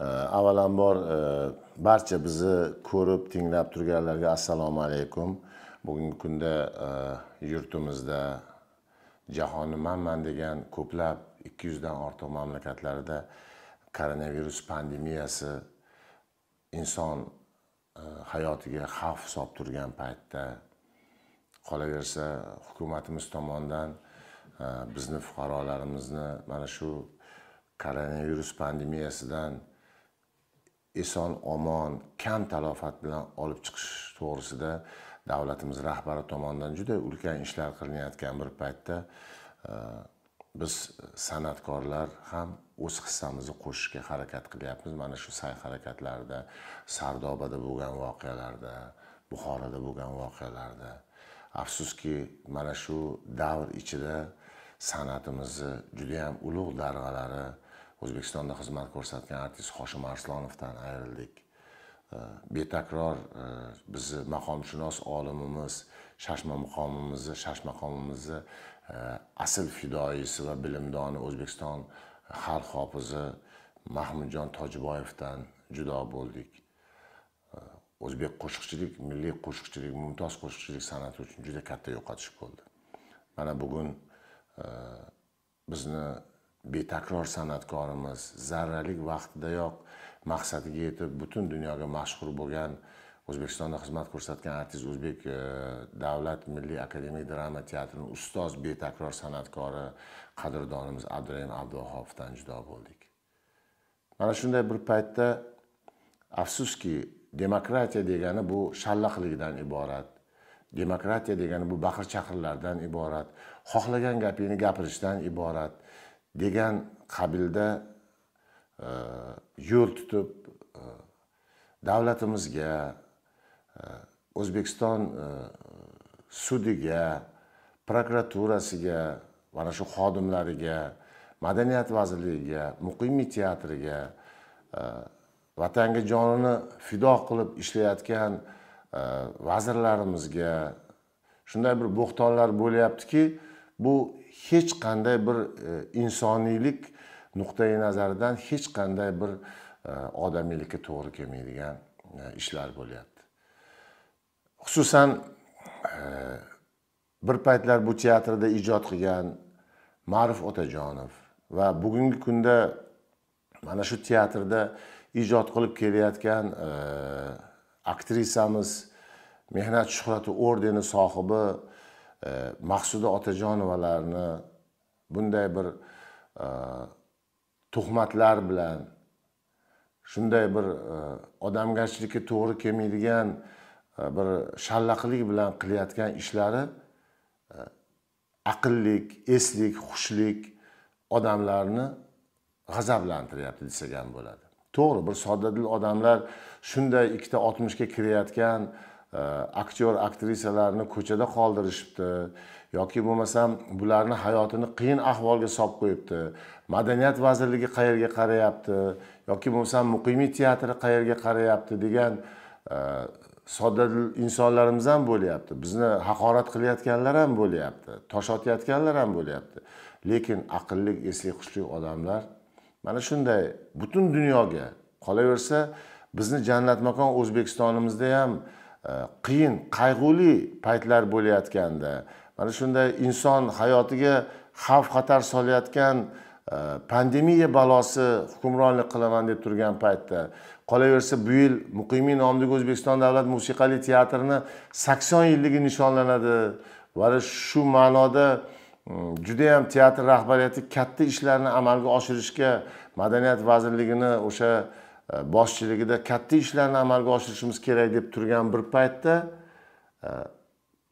Э, avvalambor э, barcha bizni ko'rib tinglab turganlarga assalomu alaykum bugungi kunda e, yurtimizda jahonni manman degan ko'plab ikki yuzdan ortiq mamlakatlarda koronavirus pandemiyasi inson e, hayotiga xavf solib turgan paytda qolaversa hukumatimiz tomonidan e, bizni fuqarolarimizni mana shu koronavirus pandemiyasidan eson omon kam talofat bilan olib chiqish to'g'risida davlatimiz rahbari tomonidan juda ulkan ishlar qilinayotgan bir paytda e, biz san'atkorlar ham o'z hissamizni qo'shishga harakat qilyapmiz mana shu sa'y harakatlarida sardobada bo'lgan voqealarda buxoroda bo'lgan voqealarda afsuski mana shu davr ichida san'atimizni judayam ulug' darg'alari o'zbekistonda xizmat ko'rsatgan artist hoshim arslonovdan ayrildik betakror e, bizni maqomshunos olimimiz shashma maqomimizni shashma maqomimizni e, asl fidoyisi va bilimdoni o'zbekiston xalq hofizi mahmudjon tojiboyevdan judo bo'ldik e, o'zbek qo'shiqchilik milliy qo'shiqchilik mumtoz qo'shiqchilik san'ati uchun juda katta yo'qotish bo'ldi mana bugun bizni betakror san'atkorimiz zarralik vaqtidayoq maqsadiga yetib butun dunyoga mashhur bo'lgan o'zbekistonda xizmat ko'rsatgan artist o'zbek e, davlat milliy akademik drama teatrini ustoz betakror san'atkori qadrdonimiz abdurahim abduvahopovdan judo bo'ldik mana shunday bir paytda afsuski demokratiya degani bu shallaqlikdan iborat demokratiya degani bu baqir chaqirlardan iborat xohlagan gapingni gapirishdan iborat degan qabilda e, yo'l tutib e, davlatimizga e, o'zbekiston sudiga prokuraturasiga mana shu xodimlariga madaniyat vazirligiga muqimiy teatriga vatanga jonini fido qilib ishlayotgan vazirlarimizga shunday bir bo'xtonlar bo'lyaptiki bu hech qanday bir e, insoniylik nuqtai nazaridan hech qanday bir e, odamiylikka to'g'ri kelmaydigan e, ishlar bo'lyapti xususan bir paytlar bu teatrda ijod qilgan ma'ruf otajonov va bugungi kunda mana shu teatrda ijod qilib kelayotgan aktrisamiz mehnat shuhrati ordeni sohibi E, maqsuda otajonovalarni bunday bir e, tuhmatlar bilan shunday bir e, odamgarchilikka to'g'ri kelmaydigan bir shallaqilik bilan qilayotgan ishlari aqllik eslik xushlik odamlarni g'azablantiryapti desak ham bo'ladi to'g'ri bir soddadil odamlar shunday ikkita oltmishga kirayotgan aktyor aktrisalarni ko'chada qoldirishibdi yoki bo'lmasam bularni hayotini qiyin ahvolga solib qo'yibdi madaniyat vazirligi qayerga qarayapti yoki bo'lmasam muqimiy teatri qayerga qarayapti degan e, sodda insonlarimiz ham bo'lyapti bizni haqorat qilayotganlar ham bo'lyapti tosh otayotganlar ham bo'lyapti lekin aqlli esli hushli odamlar mana shunday butun dunyoga qolaversa bizni jannatmakon o'zbekistonimizda ham E, qiyin qayg'uli paytlar bo'layotganda mana shunday inson hayotiga xavf xatar solayotgan e, pandemiya balosi hukmronlik qilaman deb turgan paytda qolaversa bu yil muqimiy nomidagi o'zbekiston davlat musiqali teatrini sakson yilligi nishonlanadi va shu ma'noda judayam teatr rahbariyati katta ishlarni amalga oshirishga madaniyat vazirligini o'sha boshchiligida katta ishlarni amalga oshirishimiz kerak deb turgan bir paytda e,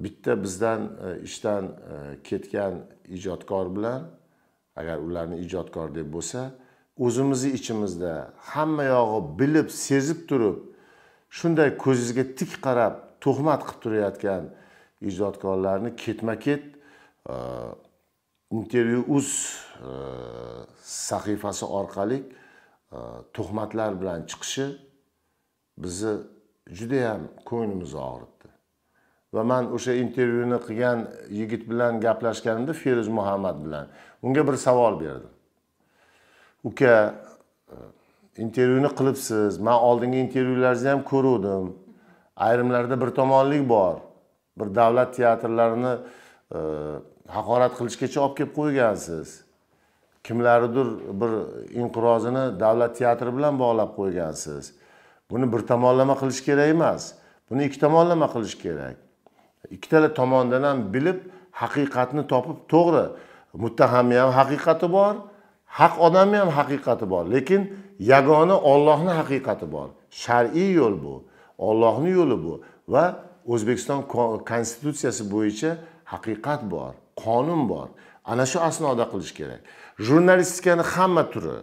bitta bizdan e, ishdan e, ketgan ijodkor bilan agar ularni ijodkor deb bo'lsa o'zimizni ichimizda hamma yog'i bilib sezib turib shunday ko'zingizga tik qarab tuhmat qilib turayotgan ijodkorlarni ketma ket intervyu uz sahifasi orqali Э, tuhmatlar bilan chiqishi bizni judayam ko'nglimizni og'ritdi va man o'sha intervyuni qilgan yigit bilan gaplashganimda feruz muhammad bilan unga bir savol berdim uka e, intervyuni qilibsiz man oldingi intervyularingizni ham ko'ruvdim ayrimlarda bir tomonlik bor bir davlat teatrlarini e, haqorat qilishgacha olib kelib qo'ygansiz kimlaridir bir inqirozini davlat teatri bilan bog'lab qo'ygansiz buni bir tomonlama qilish kerak emas buni ikki tomonlama qilish kerak ikkitala tomondan ham bilib haqiqatni topib to'g'ri muttahamni ham haqiqati bor haq odamni ham haqiqati bor lekin yagona ollohni haqiqati bor shar'iy yo'l bu ollohni yo'li bu va o'zbekiston konstitutsiyasi bo'yicha haqiqat bor qonun bor ana shu asnoda qilish kerak jurnalistikani hamma turi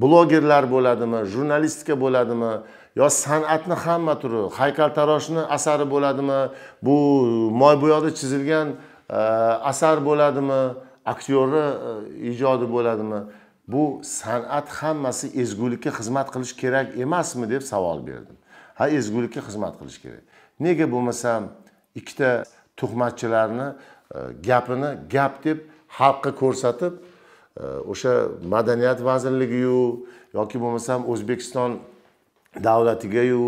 blogerlar bo'ladimi jurnalistika bo'ladimi yo san'atni hamma turi haykaltaroshni asari bo'ladimi bu moybo'yoqda chizilgan e, asar bo'ladimi aktyorni e, ijodi bo'ladimi bu san'at hammasi ezgulikka xizmat qilish kerak emasmi deb savol berdim ha ezgulikka xizmat qilish kerak nega bo'lmasam ikkita tuhmatchilarni e, gapini gap deb xalqqa ko'rsatib e, o'sha madaniyat vazirligiyu yoki bo'lmasam o'zbekiston davlatigayu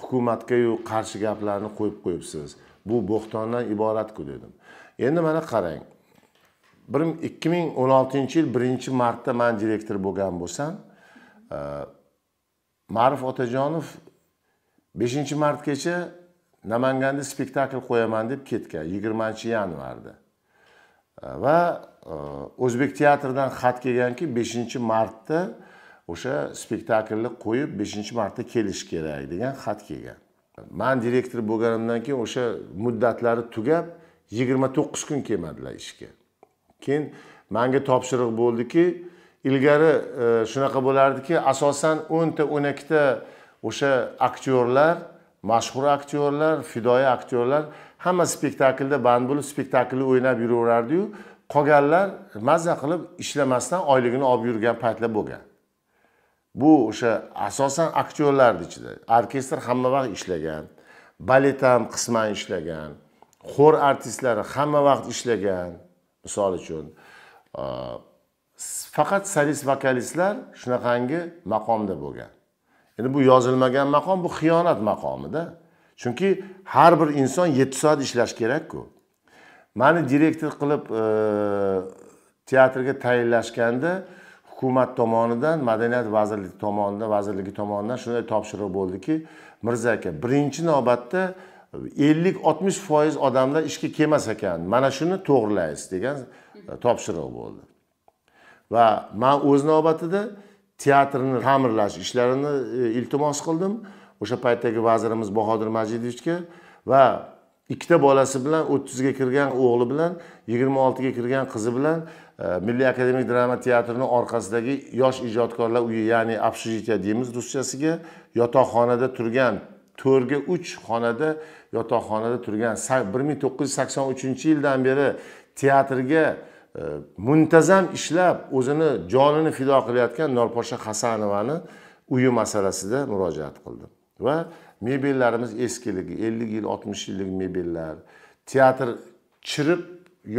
hukumatgayu qarshi gaplarni qo'yib qo'yibsiz bu bo'xtondan iboratku dedim endi mana qarang bir ikki ming o'n oltinchi yil birinchi martda man direktor bo'lgan bo'lsam e, ma'ruf otajonov beshinchi martgacha namanganda spektakl qo'yaman deb ketgan yigirmanchi yanvarda va e, o'zbek teatridan xat kelganki beshinchi martda o'sha spektaklni qo'yib beshinchi martda kelish kerak degan xat kelgan man direktor bo'lganimdan keyin o'sha muddatlari tugab yigirma to'qqiz kun kelmadilar ishga keyin manga topshiriq bo'ldiki ilgari e, shunaqa bo'lardiki asosan o'nta o'n ikkita o'sha aktyorlar mashhur aktyorlar fidoyi aktyorlar hamma spektaklda band bo'lib spektaklni o'ynab yuraverardiyu qolganlar mazza qilib ishlamasdan oyligini olib yurgan paytlar bo'lgan bu o'sha asosan aktyorlarni ichida orkestr hamma vaqt ishlagan balet ham qisman ishlagan xor artistlari hamma vaqt ishlagan misol uchun faqat solist vokalistlar shunaqangi maqomda bo'lgan endi bu yozilmagan maqom bu xiyonat maqomida chunki har bir inson yetti soat ishlashi kerakku mani direktor qilib e, teatrga tayinlashganda hukumat tomonidan madaniyat vazirligi tomonidan vazirligi tomonidan shunday topshiriq bo'ldiki mirza aka birinchi navbatda ellik oltmish foiz odamlar ishga kelmas ekan mana shuni to'g'rilaysiz degan topshiriq bo'ldi va man o'z navbatida teatrni ta'mirlash ishlarini e, iltimos qildim o'sha paytdagi vazirimiz bahodir majidovichga va ikkita bolasi bilan o'ttizga kirgan o'g'li bilan yigirma oltiga kirgan qizi bilan e, milliy akademik drama teatrini orqasidagi yosh ijodkorlar uyi ya'ni общежитие deymiz ruschasiga yotoqxonada turgan to'rga uch xonada yotoqxonada turgan bir ming to'qqiz yuz sakson uchinchi yildan beri teatrga e, muntazam ishlab o'zini jonini fido qilayotgan norposha hasanovani uyi masalasida murojaat qildim va mebellarimiz eskiligi ellik yil oltmish yillik mebellar teatr chirib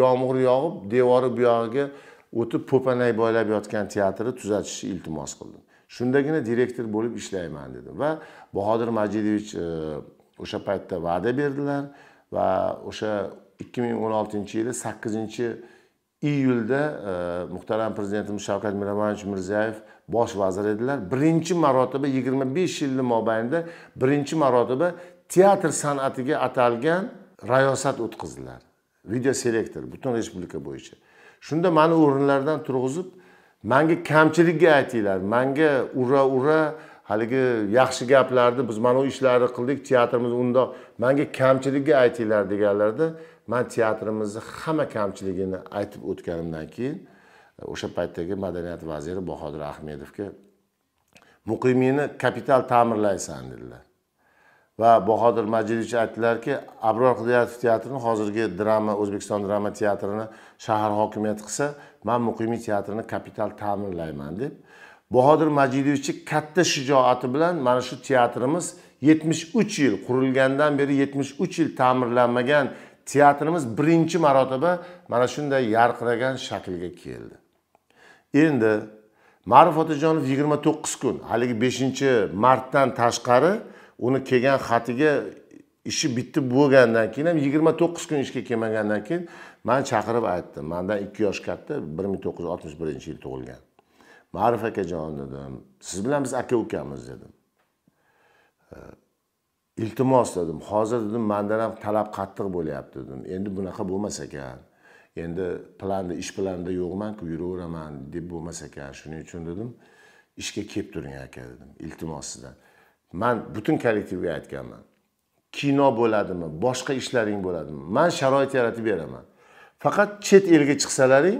yomg'ir yog'ib devori buyog'iga o'tib po'panak boylab yotgan teatrni tuzatishni iltimos qildim shundagina direktor bo'lib ishlayman dedim va bahodir majidovich e, o'sha paytda va'da berdilar va o'sha 2016 yili 8 iyulda e, muhtaram prezidentimiz shavkat miromonovich mirziyoyev bosh vazir edilar birinchi marotaba yigirma besh yilni mobaynida birinchi marotaba teatr san'atiga atalgan rayosat o'tkazdilar video selektor butun respublika bo'yicha shunda mani o'rinlardan turg'izib manga kamchilikka aytinglar manga ura ura haligi yaxshi gaplarni biz mana bu ishlarni qildik teatrimiz undoq manga kamchilikka aytinglar deganlarda de, man teatrimizni hamma kamchiligini aytib o'tganimdan keyin e, o'sha paytdagi madaniyat vaziri bahodir ahmedovga muqimiyni kapital ta'mirlaysan dedilar va bahodir majidovich aytdilarki abror hidoyatov teatrini hozirgi drama o'zbekiston drama teatrini shahar hokimiyati qilsa man muqimiy teatrini kapital ta'mirlayman deb bahodir majidovichni katta shijoati bilan mana shu teatrimiz 73 yil qurilgandan beri 73 yil ta'mirlanmagan teatrimiz birinchi marotaba mana shunday yarqiragan shaklga keldi endi ma'ruf otajonov yigirma to'qqiz kun haligi beshinchi martdan tashqari uni kelgan xatiga ishi bitib bo'lgandan keyin ham yigirma to'qqiz kun ishga kelmagandan keyin man chaqirib aytdim mandan ikki yosh katta bir ming to'qqiz yuz oltmish birinchi yil tug'ilgan ma'ruf akajon dedim siz bilan biz aka ukamiz dedim iltimos dedim hozir dedim mandan ham talab qattiq bo'lyapti dedim endi bunaqa bo'lmas ekan endi planda ish planida yo'qmanku yuraveraman deb bo'lmas ekan shuning uchun dedim ishga kelib turing aka dedim iltimos sizdan man butun kollektivga aytganman kino bo'ladimi boshqa ishlaring bo'ladimi man sharoit yaratib beraman faqat chet elga chiqsalaring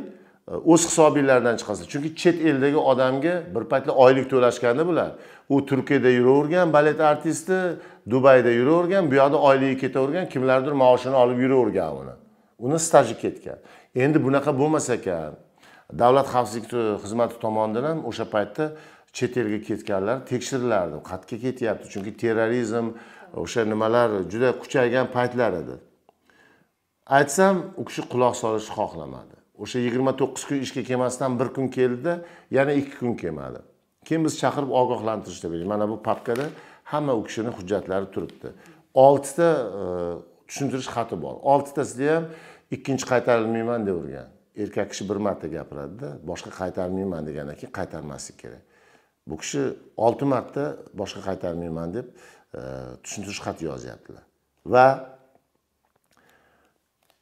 o'z hisobinglardan chiqasizlar chunki chet eldagi odamga bir paytlar oylik to'lashganda bular u turkiyada yuravergan balet artisti dubayda yuravergan bu yoqda oyligi ketavergan kimlardir maoshini olib yuravergan uni uni staji ketgan endi bunaqa bo'lmas ekan davlat xavfsizlik xizmati tomonidan ham o'sha paytda chet elga ketganlar tekshirilardi qayerga ketyapti chunki terrorizm o'sha nimalar juda kuchaygan paytlar edi aytsam u kishi quloq solishni xohlamadi o'sha yigirma to'qqiz kun ishga kelmasdan bir kun keldida yana ikki kun kelmadi keyin biz chaqirib ogohlantirishni berdik mana bu papkada hamma u kishini hujjatlari turibdi oltita e, tushuntirish xati bor oltitasida ham ikkinchi qaytarilmayman deb urgan erkak kishi bir marta gapiradida boshqa qaytarmayman degandan keyin qaytarmaslik kerak bu kishi olti marta boshqa qaytarmayman deb e, tushuntirish xati yozyaptilar va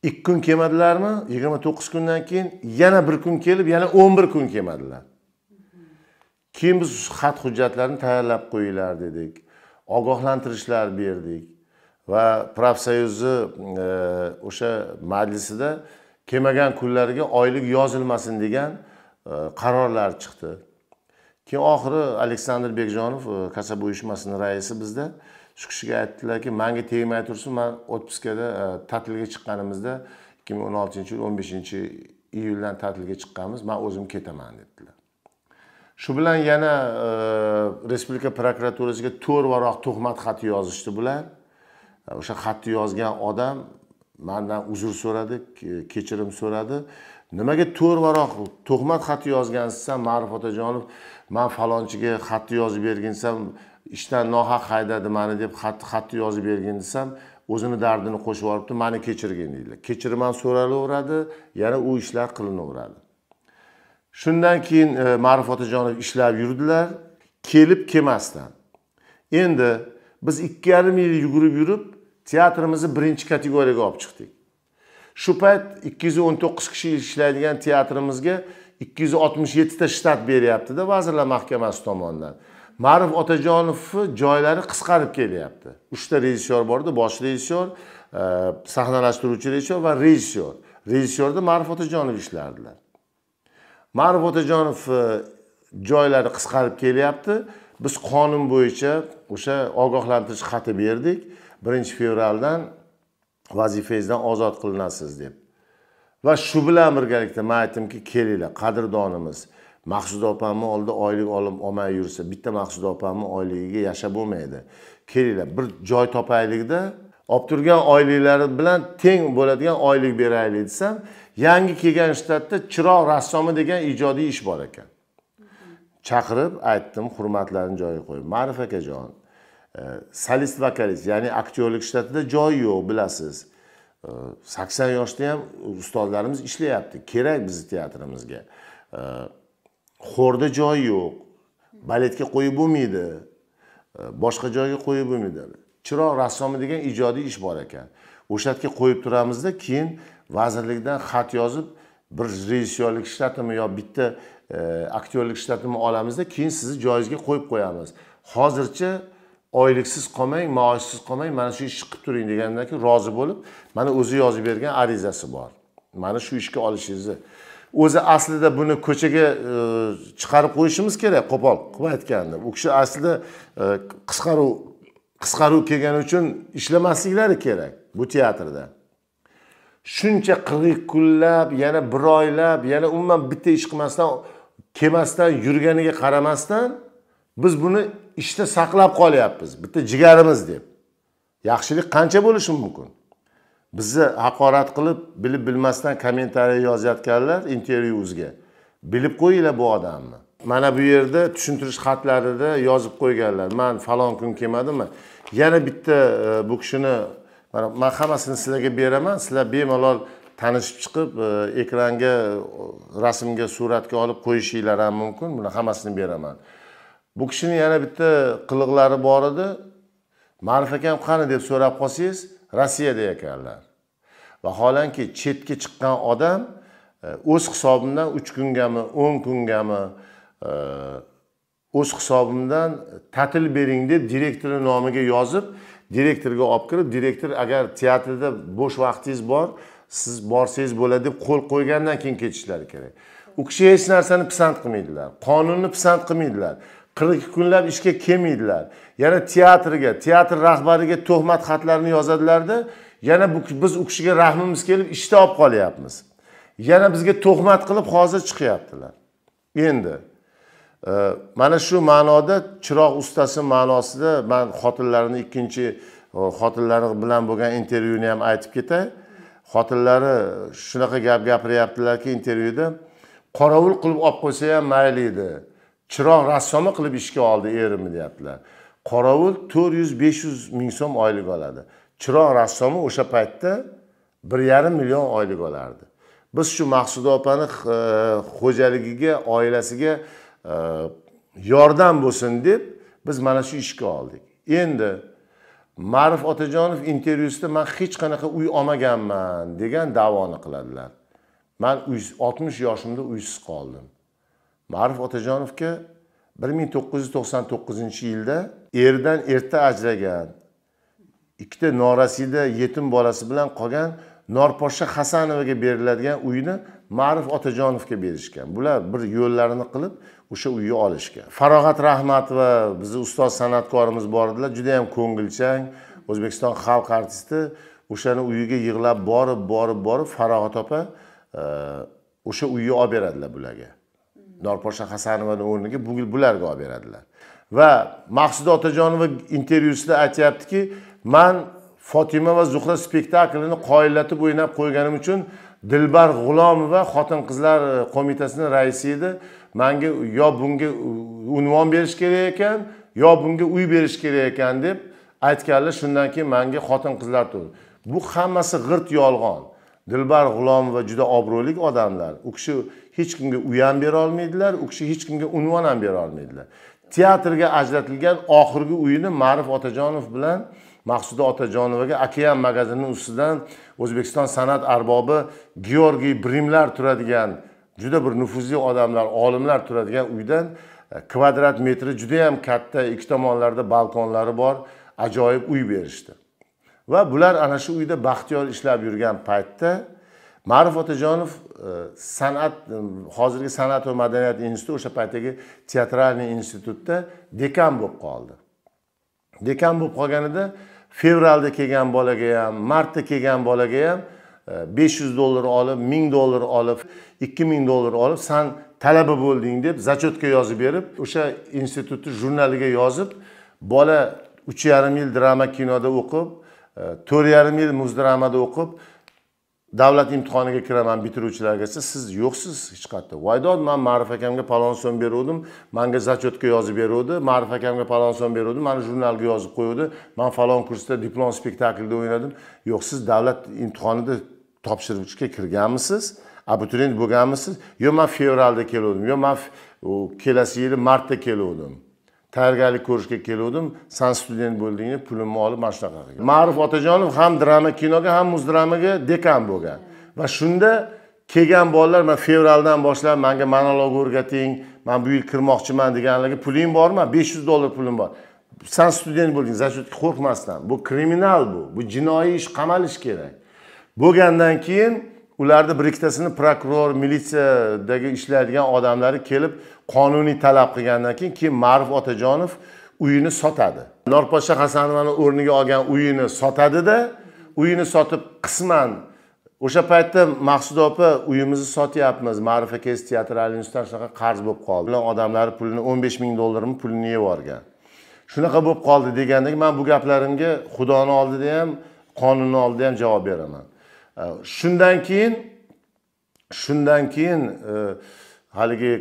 ikki kun kelmadilarmi yigirma to'qqiz kundan keyin yana bir kun kelib yana o'n bir kun kelmadilar keyin biz xat hujjatlarni tayyorlab qo'yinglar dedik ogohlantirishlar berdik va profsoyuzni e, o'sha majlisida kelmagan kunlarga oylik yozilmasin degan e, qarorlar chiqdi keyin oxiri aleksandr bekjonov e, kasaba uyushmasini raisi bizda shu kishiga aytdilarki manga tegmay tursin man e, ta'tilga chiqqanimizda ikki ming o'n oltinchi yil o'n beshinchi iyuldan ta'tilga chiqqanmiz man o'zim ketaman dedilar shu bilan yana e, respublika prokuraturasiga to'rt varoq tuhmat xati yozishdi bular e, o'sha xatni yozgan odam mandan uzr so'radi kechirim so'radi nimaga to'rt varoq tuhmat xati yozgansiz san ma'ruf otajonov man falonchiga xatni yozib bergin desam ishdan nohaq haydadi mani deb xat xatni yozib bergin desam o'zini dardini qo'shib yuboribdi mani kechirgin deydilar kechirim ham so'ralaveradi yana u ishlar qilinaveradi shundan keyin e, ma'ruf otajonov ishlab yurdilar kelib kelmasdan endi biz ikki yarim yil yugurib yurib teatrimizni birinchi kategoriyaga olib chiqdik shu payt ikki yuz o'n to'qqiz kishi ishlaydigan teatrimizga ikki yuz oltmish yettita shtat beryaptida vazirlar mahkamasi tomonidan ma'ruf otajonovni joylari qisqarib kelyapti uchta rejissyor bor edi bosh rejissyor e, sahnalashtiruvchi rejissyor va rejissyor rejissyorda ma'ruf otajonov ishlardilar ma'ruf otajonov e, joylari qisqarib kelyapti biz qonun bo'yicha o'sha ogohlantirish xati berdik birinchi fevraldan vazifangizdan ozod qilinasiz deb va shu bilan birgalikda man aytdimki kelinglar qadrdonimiz maqsuda opamni oldida oylik olib olmay yursa bitta maqsuda opamni oyligiga yashab bo'lmaydi kelinglar bir joy topaylikda olib turgan oyliklari bilan teng bo'ladigan oylik beraylik desam yangi kelgan shtatda chiroq rassomi degan ijodiy ish bor ekan chaqirib aytdim hurmatlarini joyiga qo'yib ma'ruf akajon e, solist vokalist ya'ni aktyorlik shtatida joyi yo'q bilasiz e, sakson yoshda ham ustozlarimiz ishlayapti kerak bizni teatrimizga e, xo'rda joy yo'q baletga qo'yib bo'lmaydi boshqa joyga qo'yib bo'lmaydi chiroq rassomi degan ijodiy ish bor ekan o'sha yerga qo'yib turamizda keyin vazirlikdan xat yozib bir rejissyorlik shtatimi yo bitta e, aktyorlik shtatimi olamizda keyin sizni joyingizga qo'yib qo'yamiz hozircha oyliksiz qolmang maoshsiz qolmang mana shu ishni qilib turing degandan keyin rozi bo'lib mana o'zi yozib bergan arizasi bor mana shu ishga olishingizni o'zi aslida buni ko'chaga e, chiqarib qo'yishimiz kerak qo'pol qilib aytganda u kishi aslida qisqaruv e, qisqaruv kelgani uchun ishlamasliklari kerak bu teatrda shuncha qirg'iq kunlab yana bir oylab yana umuman bitta ish qilmasdan kelmasdan yurganiga qaramasdan biz buni ishda işte saqlab qolyapmiz bitta jigarimiz deb yaxshilik qancha bo'lishi mumkin bizni haqorat qilib bilib bilmasdan kommentariy yozayotganlar intervyuizga bilib qo'yinglar bu odamni mana bu yerda tushuntirish xatlarida yozib qo'yganlar man falon kun kelmadimmi yana bitta e, bu kishini mana man hammasini sizlarga beraman sizlar bemalol tanishib chiqib e, ekranga e, rasmga suratga olib qo'yishinglar ham mumkin buni hammasini beraman bu kishini yana bitta qiliqlari bor edi ma'ruf akam qani deb so'rab qolsangiz rossiyada ekanlar vaholanki chetga chiqqan odam e, o'z hisobimdan uch kungami o'n kungami o'z hisobimdan ta'til bering deb direktorni nomiga yozib direktorga olib kirib direktor agar teatrda bo'sh vaqtingiz bor siz borsangiz bo'ladi deb qo'l qo'ygandan keyin ketishlari kerak u kishi hech narsani pisand qilmaydilar qonunni pisand qilmaydilar qirq ikki kunlab ishga kelmaydilar yana teatrga teatr rahbariga tuhmat xatlarini yozadilarda yana bu, biz u kishiga rahmimiz kelib ishda olib qolyapmiz yana bizga tuhmat qilib hozir chiqyaptilar endi mana shu ma'noda chiroq ustasi ma'nosida man xotinlarini ikkinchi e, xotinlari bilan bo'lgan intervyuni ham aytib ketay xotinlari shunaqa gap gapiryaptilarki intervyuda qorovul qilib olib qo'ysa ham mayli edi chiroq rassomi qilib ishga oldi erimni deyaptilar qorovul to'rt yuz besh yuz ming so'm oylik oladi chiroq rassomi o'sha paytda bir yarim million oylik olardi biz shu maqsuda opani e, xo'jaligiga oilasiga yordam bo'lsin deb biz mana shu ishga oldik endi ma'ruf otajonov intervyusida man hech qanaqa uy olmaganman degan davoni qiladilar man oltmish yoshimda uysiz qoldim ma'ruf otajonovga bir ming to'qqiz yuz to'qson to'qqizinchi yilda erdan erta ajragan ikkita norasida yetim bolasi bilan qolgan norposha hasanovaga beriladigan uyni ma'ruf otajonovga berishgan bular bir yo'llarini qilib o'sha uyni olishga farog'at rahmatova bizni ustoz san'atkorimiz bor edilar yam ko'ngilchang o'zbekiston xalq artisti o'shani uyiga yig'lab borib borib borib farog'at opa e, o'sha uyni olib beradilar bularga norposha hasanovani o'rniga bularga olib beradilar va maqsuda otajonova intervyusida aytyaptiki man fotima va zuhra spektaklini qoyillatib o'ynab qo'yganim uchun dilbar g'ulomova xotin qizlar e, qo'mitasini raisi edi manga yo bunga unvon berish kerak ekan yo bunga uy berish kerak ekan deb aytganlar shundan keyin manga xotin qizlar to'ldi bu hammasi g'irt yolg'on dilbar g'ulomova juda obro'li odamlar u kishi hech kimga uy ham bera olmaydilar u kishi hech kimga unvon ham bera olmaydilar teatrga ajratilgan oxirgi uyini ma'rif otajonov bilan maqsuda otajonovaga okean magazini ustidan o'zbekiston san'at arbobi georgiy brimlar turadigan juda bir nufuzli odamlar olimlar turadigan uydan e, kvadrat metri juda ham katta ikki tomonlarda balkonlari bor ajoyib uy berishdi va bular ana shu uyda baxtiyor ishlab yurgan paytda ma'ruf otajonov e, san'at e, hozirgi san'at va madaniyat instituti o'sha paytdagi teatralniy institutda dekan bo'lib qoldi dekan bo'lib qolganida fevralda kelgan bolaga ham martda kelgan bolaga ham 500 dollar olib 1000 dollar olib 2000 dollar olib san talaba bo'lding deb зачетка yozib berib o'sha institutni jurnaliga yozib bola uch yarim yil drama kinoda o'qib e, to'rt yarim yil muzdramada o'qib davlat imtihoniga kiraman bitiruvchilarga desa siz yo'qsiz hech qayerda voydod man ma'ruf akamga palon so'm beruvdim manga зачетка yozib beruvdi ma'ruf akamga palon so'm beruvdim mani jurnalga yozib qo'yuvdi man falon kursda diplom spektaklida o'ynadim yo'q siz davlat imtihonida topshirishga kirganmisiz abituriyent bo'lganmisiz yo man fevralda keluvdim yo man kelasi yili martda keluvdim tayyorgarlik ko'rishga keluvdim san student bo'ldingmi pulimni olib mana shunaqa qilgan ma'ruf otajonov ham drama kinoga ham muz dramaga dekan bo'lgan va shunda kelgan bolalar man fevraldan boshlab manga monolog o'rgating man bu yil kirmoqchiman deganlarga puling bormi besh yuz dollar pulim bor san student bo'lding зачетga qo'rqmasdan bu kriminal bu bu jinoiy ish qamalish kerak bo'lgandan keyin ularni bir ikkitasini prokuror militsiyadagi ishlaydigan odamlari kelib qonuniy talab qilgandan keyin keyin ma'ruf otajonov uyini sotadi norpodsha hasanovani o'rniga olgan uyini sotadida uyini sotib qisman o'sha paytda maqsuda opa uyimizni sotyapmiz ma'rifa kes teatrali institutdan shunaqa qarz bo'lib qoldi odamlari pulini o'n besh ming dollarmi pulini yeb yuborgan shunaqa bo'lib qoldi degandagi man bu gaplarimga xudoni oldida ham qonunni oldida ham javob beraman shundan keyin shundan keyin e, haligi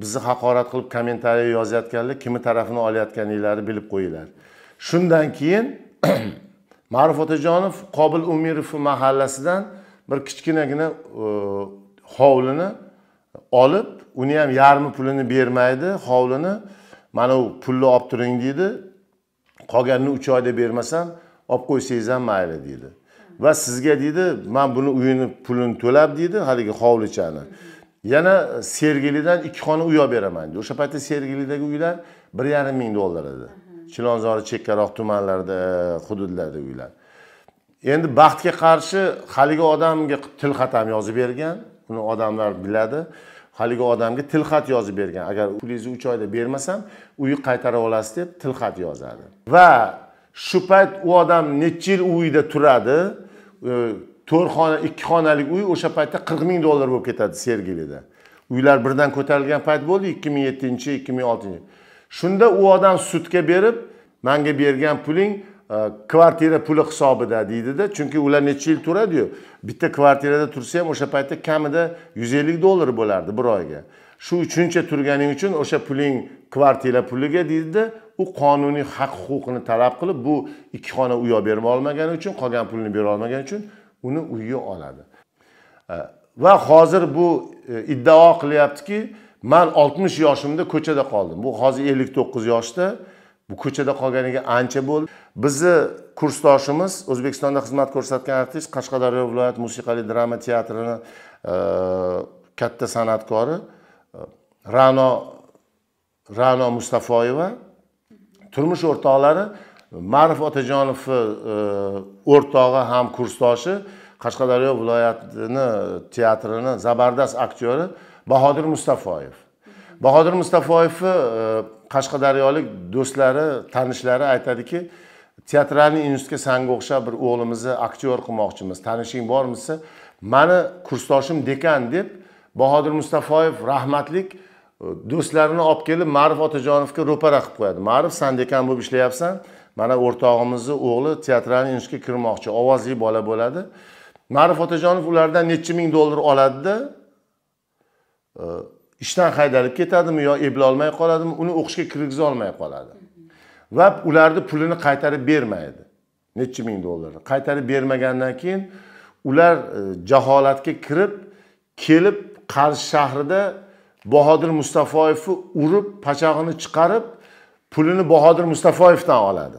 bizni haqorat qilib kommentariya yozayotganlar kimni tarafini olayotganinglarni bilib qo'yinglar shundan keyin ma'ruf otajonov qobil umirov mahallasidan bir kichkinagina e, hovlini olib uni ham yarmi pulini bermaydi hovlini mana bu pulni olib turing deydi qolganini uch oyda bermasam olib qo'ysangiz ham mayli deydi va sizga deydi man buni uyini pulini to'lab deydi haligi hovlichani yana sergelidan ikki xona uy olib beraman deydi o'sha paytda sergelidagi uylar bir yarim ming dollar edi chilonzori chekkaroq tumanlarda hududlarda uylar endi baxtga qarshi haligi odamga tilxatam yozib bergan uni odamlar biladi haligi odamga tilxat yozib bergan agar pulingizni uch oyda bermasam uyni qaytarib olasiz deb tilxat yozadi va shu payt u odam necha yil u uyda turadi to'rt xona ikki xonalik uy o'sha paytda qirq ming dollar bo'lib ketadi sergelida uylar birdan ko'tarilgan payt bo'ldi ikki ming yettinchi ikki ming oltinchi shunda u odam sudga berib manga bergan puling e, kvartira puli hisobida deydida chunki ular necha yil turadiyu bitta kvartirada tursa ham o'sha paytda kamida yuz ellik dollar bo'lardi bir oyga shu uchuncha turganing uchun o'sha puling kvartira puliga deydida u qonuniy haq huquqini talab qilib bu ikki xona uy olib bera uchun qolgan pulni bera uchun uni uyga oladi va hozir bu e, iddao qilyaptiki man 60 yoshimda ko'chada qoldim bu hozir 59 yoshda bu ko'chada qolganiga ancha bo'ldi bizni kursdoshimiz o'zbekistonda xizmat ko'rsatgan artist qashqadaryo viloyat musiqali drama teatrini e, katta san'atkori e, rano rano mustafoyeva turmush o'rtoqlari ma'rif otajonovni e, o'rtog'i ham kursdoshi qashqadaryo viloyatini teatrini zabardast aktyori bahodir mustafoyev bahodir mustafoyevni e, qashqadaryolik do'stlari tanishlari aytadiki teatralniy institutga sanga o'xshab bir o'g'limizni aktyor qilmoqchimiz tanishing bormi desa mani kursdoshim dekan deb bahodir mustafoyev rahmatlik e, do'stlarini olib kelib ma'rif otajonovga ro'para qilib qo'yadi ma'rif san dekan bo'lib ishlayapsan mana o'rtog'imizni o'g'li teatralniy institutga kirmoqchi ovozli bola bo'ladi ma'ruf otajonov ulardan necha ming dollar oladida e, ishdan haydalib ketadimi yo eplolmay qoladimi uni o'qishga kirgizolmay qoladi va ularni pulini qaytarib bermaydi necha ming dollarni qaytarib bermagandan keyin ular e, jaholatga kirib kelib qarshi shahrida bahodir mustafoyevni urib pachog'ini chiqarib pulini bahodir mustafoyevdan oladi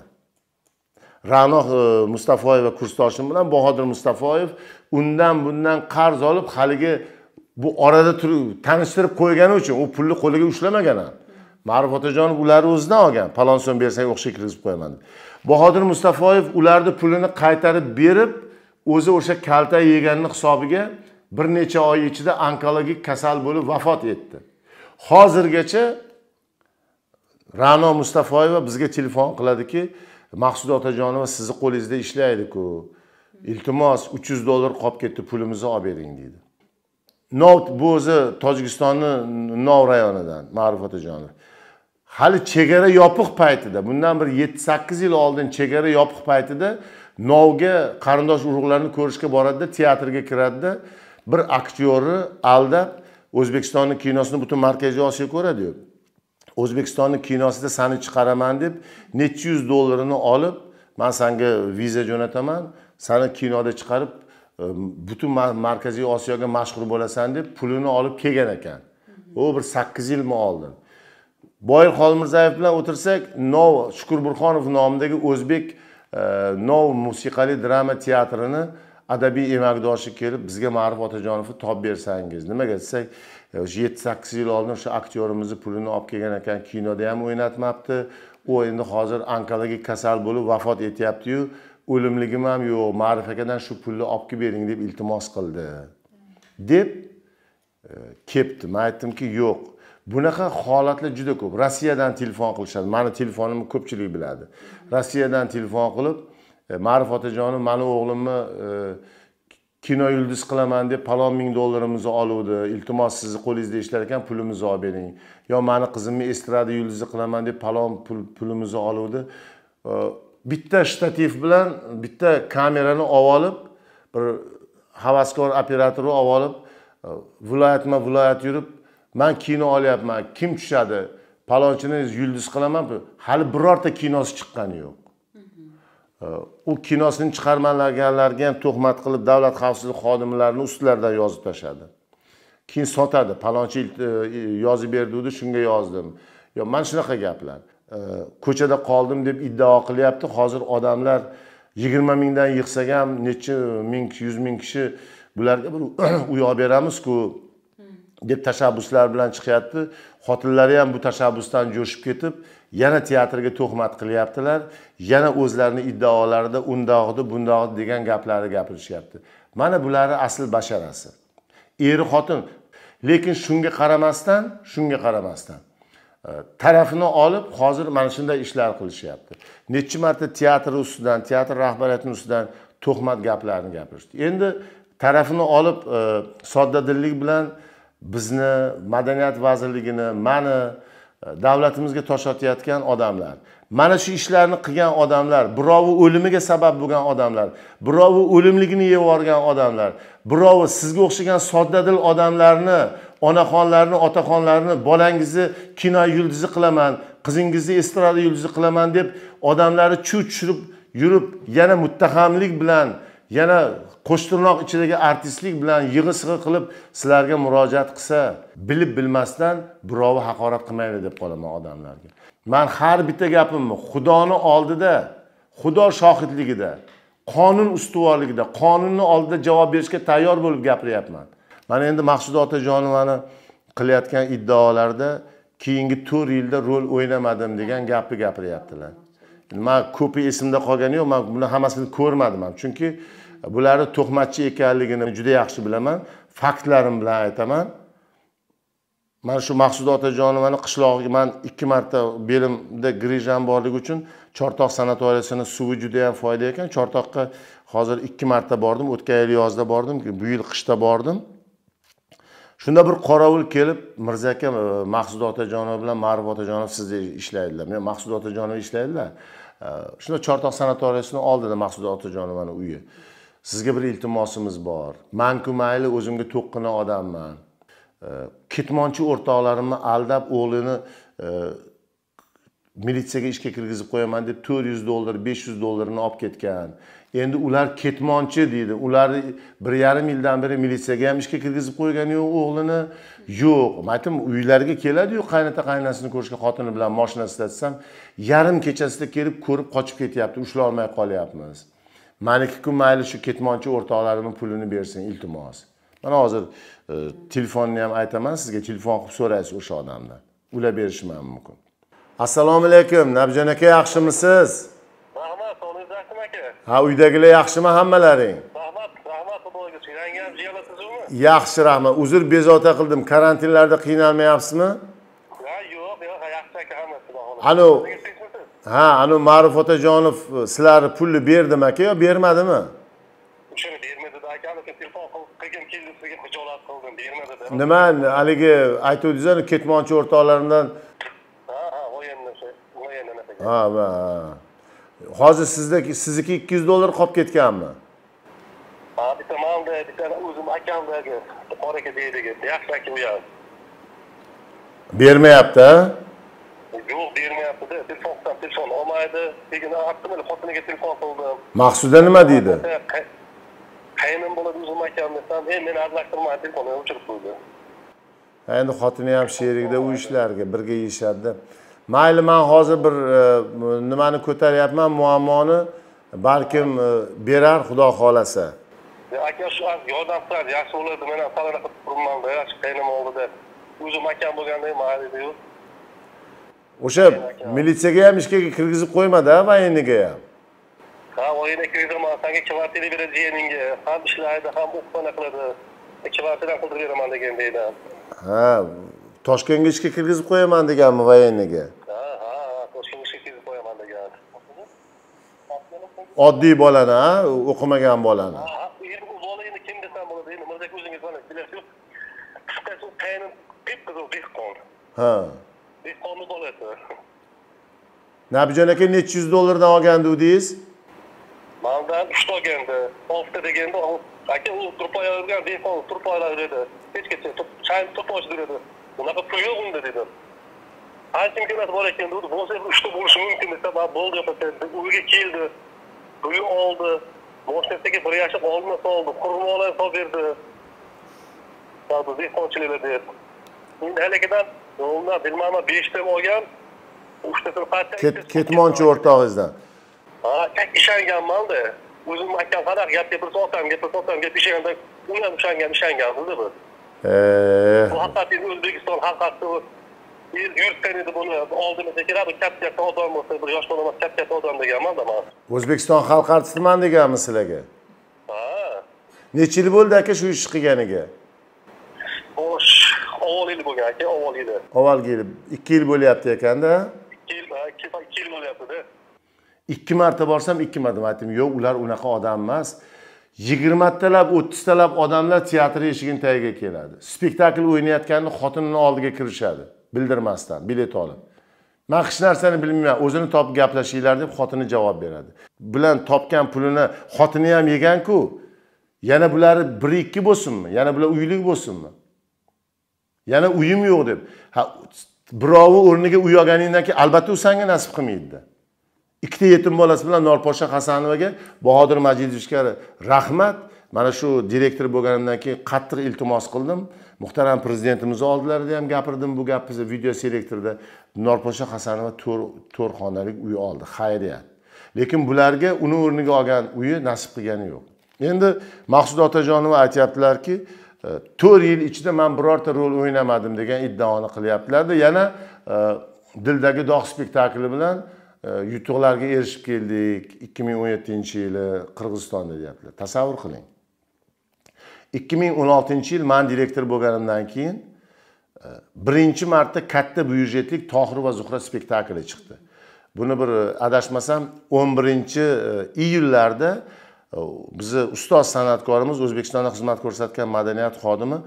ra'no e, mustafoyeva kursdoshim bilan bahodir mustafoyev undan bundan qarz olib haligi bu orada turib tanishtirib qo'ygani uchun u pulni qo'liga ushlamagan ham ma'ruf otajonov ularni o'zidan olgan palon so'm bersang o'qishga kirgizib qo'yaman deb bahodir mustafoyev ularni pulini qaytarib berib o'zi o'sha kalta yeganini hisobiga bir necha oy ichida onkologik kasal bo'lib vafot etdi hozirgacha ra'no mustafoyeva bizga telefon qiladiki maqsud otajonova sizni qo'lingizda ishlaydiku iltimos uch yuz dollar qolib ketdi pulimizni olib bering deydi nov bu o'zi tojikistonni nov rayonidan ma'ruf otajonov hali chegara yopiq paytida bundan bir yetti sakkiz yil oldin chegara yopiq paytida novga qarindosh urug'larni ko'rishga boradida teatrga kiradida bir aktyorni aldab o'zbekistonni kinosini butun markaziy osiyo ko'radi o'zbekistonni kinosida sani chiqaraman deb necha yuz dollarini olib man sanga viza jo'nataman sani kinoda chiqarib e, butun markaziy osiyoga mashhur bo'lasan deb pulini olib kelgan ekan u bir sakkiz yilmi oldin boyir xolmirzayev bilan o'tirsak nov shukurburxonov nomidagi o'zbek e, nov musiqali drama teatrini adabiy emakdoshi kelib bizga ma'ruf otajonovni topib bersangiz nimaga desak o'sha yetti sakkiz yil oldin o'sha aktyorimizni pulini olib kelgan ekan kinoda ham o'ynatmabdi u endi hozir onkologik kasal bo'lib vafot etyaptiyu o'limligim ham yo'q ma'ruf akadan shu pulni olib kelib bering deb iltimos qildi deb e, kelibdi man aytdimki yo'q bunaqa holatlar juda ko'p rossiyadan telefon qilishadi mani telefonimni ko'pchilik biladi rossiyadan telefon qilib e, ma'ruf otajonov mani o'g'limni e, kino yulduz qilaman deb palon ming dollarimizni oluvdi iltimos sizni qo'lingizda ishlar ekan pulimizni olib bering yo mani qizimni estrada yulduzi qilaman deb palon pul pulimizni oluvdi bitta shtativ bilan bitta kamerani olib olib bir havaskor operatorni olib olib viloyatma viloyat yurib man kino olyapman kim tushadi palonchini yulduz qilaman hali birorta kinosi chiqqani yo'q Э, u kinosini chiqarmaganlarga ham tuhmat qilib davlat xavfsizlik xodimlarini ustilaridan yozib tashladi keyin sotadi palonchi e, e, yozib berguvdi shunga yozdim yo mana shunaqa gaplar e, ko'chada qoldim deb iddao qilyapti hozir odamlar yigirma mingdan yig'sak ham necha ming yuz ming kishi bularga bir uy beramizku beramiz-ku deb tashabbuslar bilan chiqyapti xotinlari ham bu tashabbusdan jo'shib ketib yana teatrga tuhmat qilyaptilar yana o'zlarini iddaolarida undog'di bundog'di degan gaplarni gapirishyapti mana bularni asl basharasi eri xotin lekin shunga qaramasdan shunga qaramasdan e, tarafini olib hozir mana shunday ishlar qilishyapti nechi marta teatr ustidan teatr rahbariyatini ustidan tuhmat gaplarni gapirishdi endi tarafini olib e, sodda soddadillik bilan bizni madaniyat vazirligini mani e, davlatimizga toshotayotgan odamlar mana shu ishlarni qilgan odamlar birovni o'limiga sabab bo'lgan odamlar birovni o'limligini yeb yuborgan odamlar birovi sizga o'xshagan soddadil odamlarni onaxonlarni otaxonlarni bolangizni kino yulduzi qilaman qizingizni estrada yulduzi qilaman deb odamlarni chuv tushirib yurib yana muttahamlik bilan yana qo'shtirnoq ichidagi artistlik bilan yig'i sig'i qilib sizlarga murojaat qilsa bilib bilmasdan birovni haqorat qilmaydi deb qolaman odamlarga man har bitta gapimni xudoni oldida xudo shohidligida qonun ustuvorligida qonunni oldida javob berishga tayyor bo'lib gapiryapman mana endi maqsuda otajonovani qilayotgan iddaolarda keyingi to'rt yilda rol o'ynamadim degan gapni gapiryaptilar man ko'pi esimda qolgani yo'q man buni hammasini ko'rmadim ham chunki bularni to'qmachi ekanligini juda yaxshi bilaman faktlarim bilan aytaman mana shu maqsuda otajonovani qishlog'iga man ikki marta belimda grijam borligi uchun chortoq sanatoriyasini suvi juda yam foyda ekan chortoqqa hozir ikki marta bordim o'tgan yil yozda bordim bu yil qishda bordim shunda bir qorovul kelib mirza aka e, maqsud otajonov bilan ma'ruf otajonov sizda ishlaydilar men maqsud otajonov ishlaydilar e, shunda chortoq sanatoriyasini oldida maqsud otajonovani uyi sizga bir iltimosimiz bor manku mayli o'zimga to'qqina odamman ketmonchi o'rtoqlarimni aldab o'g'lini e, militsiyaga ishga kirgizib qo'yaman deb to'rt yuz dollar besh yuz dollarni olib ketgan endi ular ketmonchi deydi ularni bir yarim yildan beri militsiyaga ham ishga kirgizib qo'ygani yo'q o'g'lini yo'q man aytdim uylariga keladiyu qaynota qaynonasini ko'rishga xotini bilan moshinasida desam yarim kechasida kelib ko'rib qochib ketyapti ushlolmay qolyapmiz manikiku mayli shu ketmonchi o'rtoqlarimni pulini bersin iltimos mana hozir e, telefonni ham aytaman sizga telefon qilib so'raysiz o'sha odamdan ular berishi ham mumkin assalomu alaykum nabjon aka yaxshimisiz rahmat yaxshimi aka ha uydagilar yaxshimi hammalaring rahmat rahmat xudoga ham jiyalasizmi yaxshi rahmat uzr bezovta qildim karantinlarda qiynalmayapsizmi yo'q yo'q yaxshi aka hammasi anavi ha anavi ma'ruf otajonov e, sizlarni pulni berdim aka yo bermadimi o'shani bermadi dedi aka telefon qilib qilgim keldi sizga hijolat qildim bermadi dedi nima haligi aytuvdingiz ketmonchi o'rtoqlarimdan ha ha ha ha hozir sizda sizniki ikki yuz dollar qolib ketganmi ha bitta manda bitta o'zim akamdagi qora aka deydigan yaxshi aka u ham bermayapti urug' bermayaptida telefondan telefon olmaydi keyin haqqimil xotiniga telefon qildim maqsuda nima deydi qaynim bo'ladi o'zim akam desam ey meni aralashtirmay telefonni o'chirib qo'ydi endi xotini ham sherikda u ishlarga birga yeyishadida mayli man hozir bir e, nimani ko'taryapman muammoni balkim e, berar xudo xohlasa aka shu yordam qilar yaxshi bo'ladi men ham palanaqa turibmanda yaxshi qaynim oldida o'zim akam bo'lganda mayli deyu o'sha militsiyaga ham ishga kirgizib qo'ymadi военныйga ham ha voyenniy kirgizdirmadi sanga kvartira beradi yeningga ham ishlaydi ham o'qib qiladi e, kvartiradan qildirib beraman degan deydi ha toshkentga ishga kirgizib qo'yaman deganmi военныйga ha ha toshkentga ishga kirgizib qo'yaman degan oddiy bolani a o'qimagan bolani u bola endi kim desam bo'ladi endi mirzaga o'zingiz bilasiz qaynim qip qizil dehqon ha dehqonni bolasi nabijon aka necha yuz dollardan olgandi udingiz mandan uchta olgandi oltita deganda aka u olgan dehqon turpoylar edi kechgacha chaym turpoch dedi bunaqa pul yo'q unda dedim qancha imkoniyat bor ekan dedi bo'lsa uchta bo'lishi mumkin desa man bo'ldi uyga keldi uyi oldi boshqachaga bir yashab olma soldi xurmolar solib berdi dehqonchilikda deb endi haligidan yo'lda bilmayman beshta olgan uchtasini Ket, ketmonchi o'rtog'ingizdan ha ishonganmanda o'zim akam faqat gapga bir sotam gapga otam deb ishonganda u ham ishongan ishongan bildi biz bu haqiqatda o'zbekiston haqiqatda yuritgan edi buni oldimizga keladi katta katta odam bo'lsa bir yosh bola emas katta katta odam deganmanda man o'zbekiston xalq artistiman deganmi sizlarga ha necha yil bo'ldi aka shu ishni qilganiga bo'lgan aka avval yili avvalgi yili ikki yil bo'lyapti ekanda ikki yil ikki yil bo'lyaptida ikki marta borsam ikki marta aytdim yo'q ular unaqa odam emas yigirmatalab o'ttiztalab odamlar teatr eshigini tagiga keladi spektakl o'ynayotganda xotinini oldiga kirishadi bildirmasdan bilet olib man hech narsani bilmayman o'zini topib gaplashinglar deb xotini javob beradi bilan topgan pulini xotini ham yeganku yana bular bir ikki bo'lsinmi yana bular uylik bo'lsinmi yana uyim yo'q deb ha o'rniga uy olganingdan keyin albatta u sanga nasib qilmaydida ikkita yetim bolasi bilan norposhsha hasanovaga bahodir majidovichga rahmat mana shu direktor bo'lganimdan keyin qattiq iltimos qildim muhtaram prezidentimizni oldilarida ham gapirdim bu gapni biza video selektorda norposhsha hasanova to'rt xonalik uy oldi xayriyat lekin bularga uni o'rniga olgan uyi nasib qilgani yo'q endi maqsud otajonova aytyaptilarki E, to'rt yil ichida man birorta rol o'ynamadim degan iddaoni qilyaptilarda yana e, dildagi dog' spektakli bilan e, yutuqlarga erishib keldik ikki ming o'n yettinchi yili qirg'izistonda deyaptilar tasavvur qiling ikki ming o'n oltinchi yil man direktor bo'lganimdan keyin birinchi marta katta byudjetlik tohir va zuhra spektakli chiqdi buni bir adashmasam o'n birinchi iyullarda Э, bizni ustoz san'atkorimiz o'zbekistonda xizmat ko'rsatgan madaniyat xodimi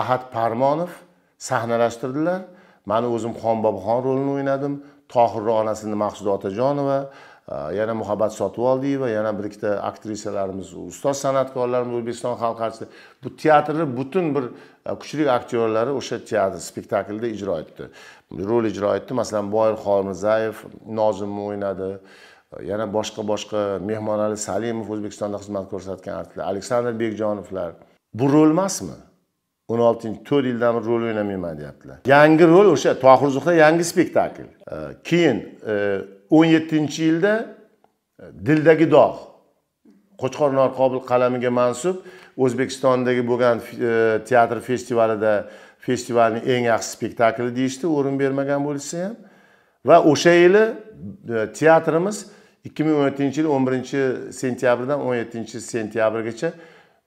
ahad parmonov sahnalashtirdilar mani o'zim xon boboxon rolini o'ynadim tohirni onasini maqsuda otajonova e, yana muhabbat sotivoldiyeva yana bir ikkita aktrisalarimiz ustoz san'atkorlarimiz o'zbekiston xalq artisti bu teatrni butun bir e, kuchli aktyorlari o'sha teatr spektaklida ijro etdi rol ijro etdi masalan boyir xolmirzayev nozimni o'ynadi yana boshqa boshqa mehmonali salimov o'zbekistonda xizmat ko'rsatgan artistlar aleksandr bekjonovlar bu rol emasmi o'n oltinchi to'rt yildan beri rol o'ynamayman deyaptilar yangi rol o'sha tohir zuhda yangi spektakl e, keyin e, o'n yettinchi yilda e, dildagi dog' qo'chqor norqobil qalamiga mansub o'zbekistondagi bo'lgan teatr festivalida festivalning eng yaxshi spektakli deyishdi o'rin bermagan bo'lishsa ham va o'sha yili teatrimiz ikki ming o'n yettinchi yil o'n birinchi sentyabrdan o'n yettinchi sentyabrgacha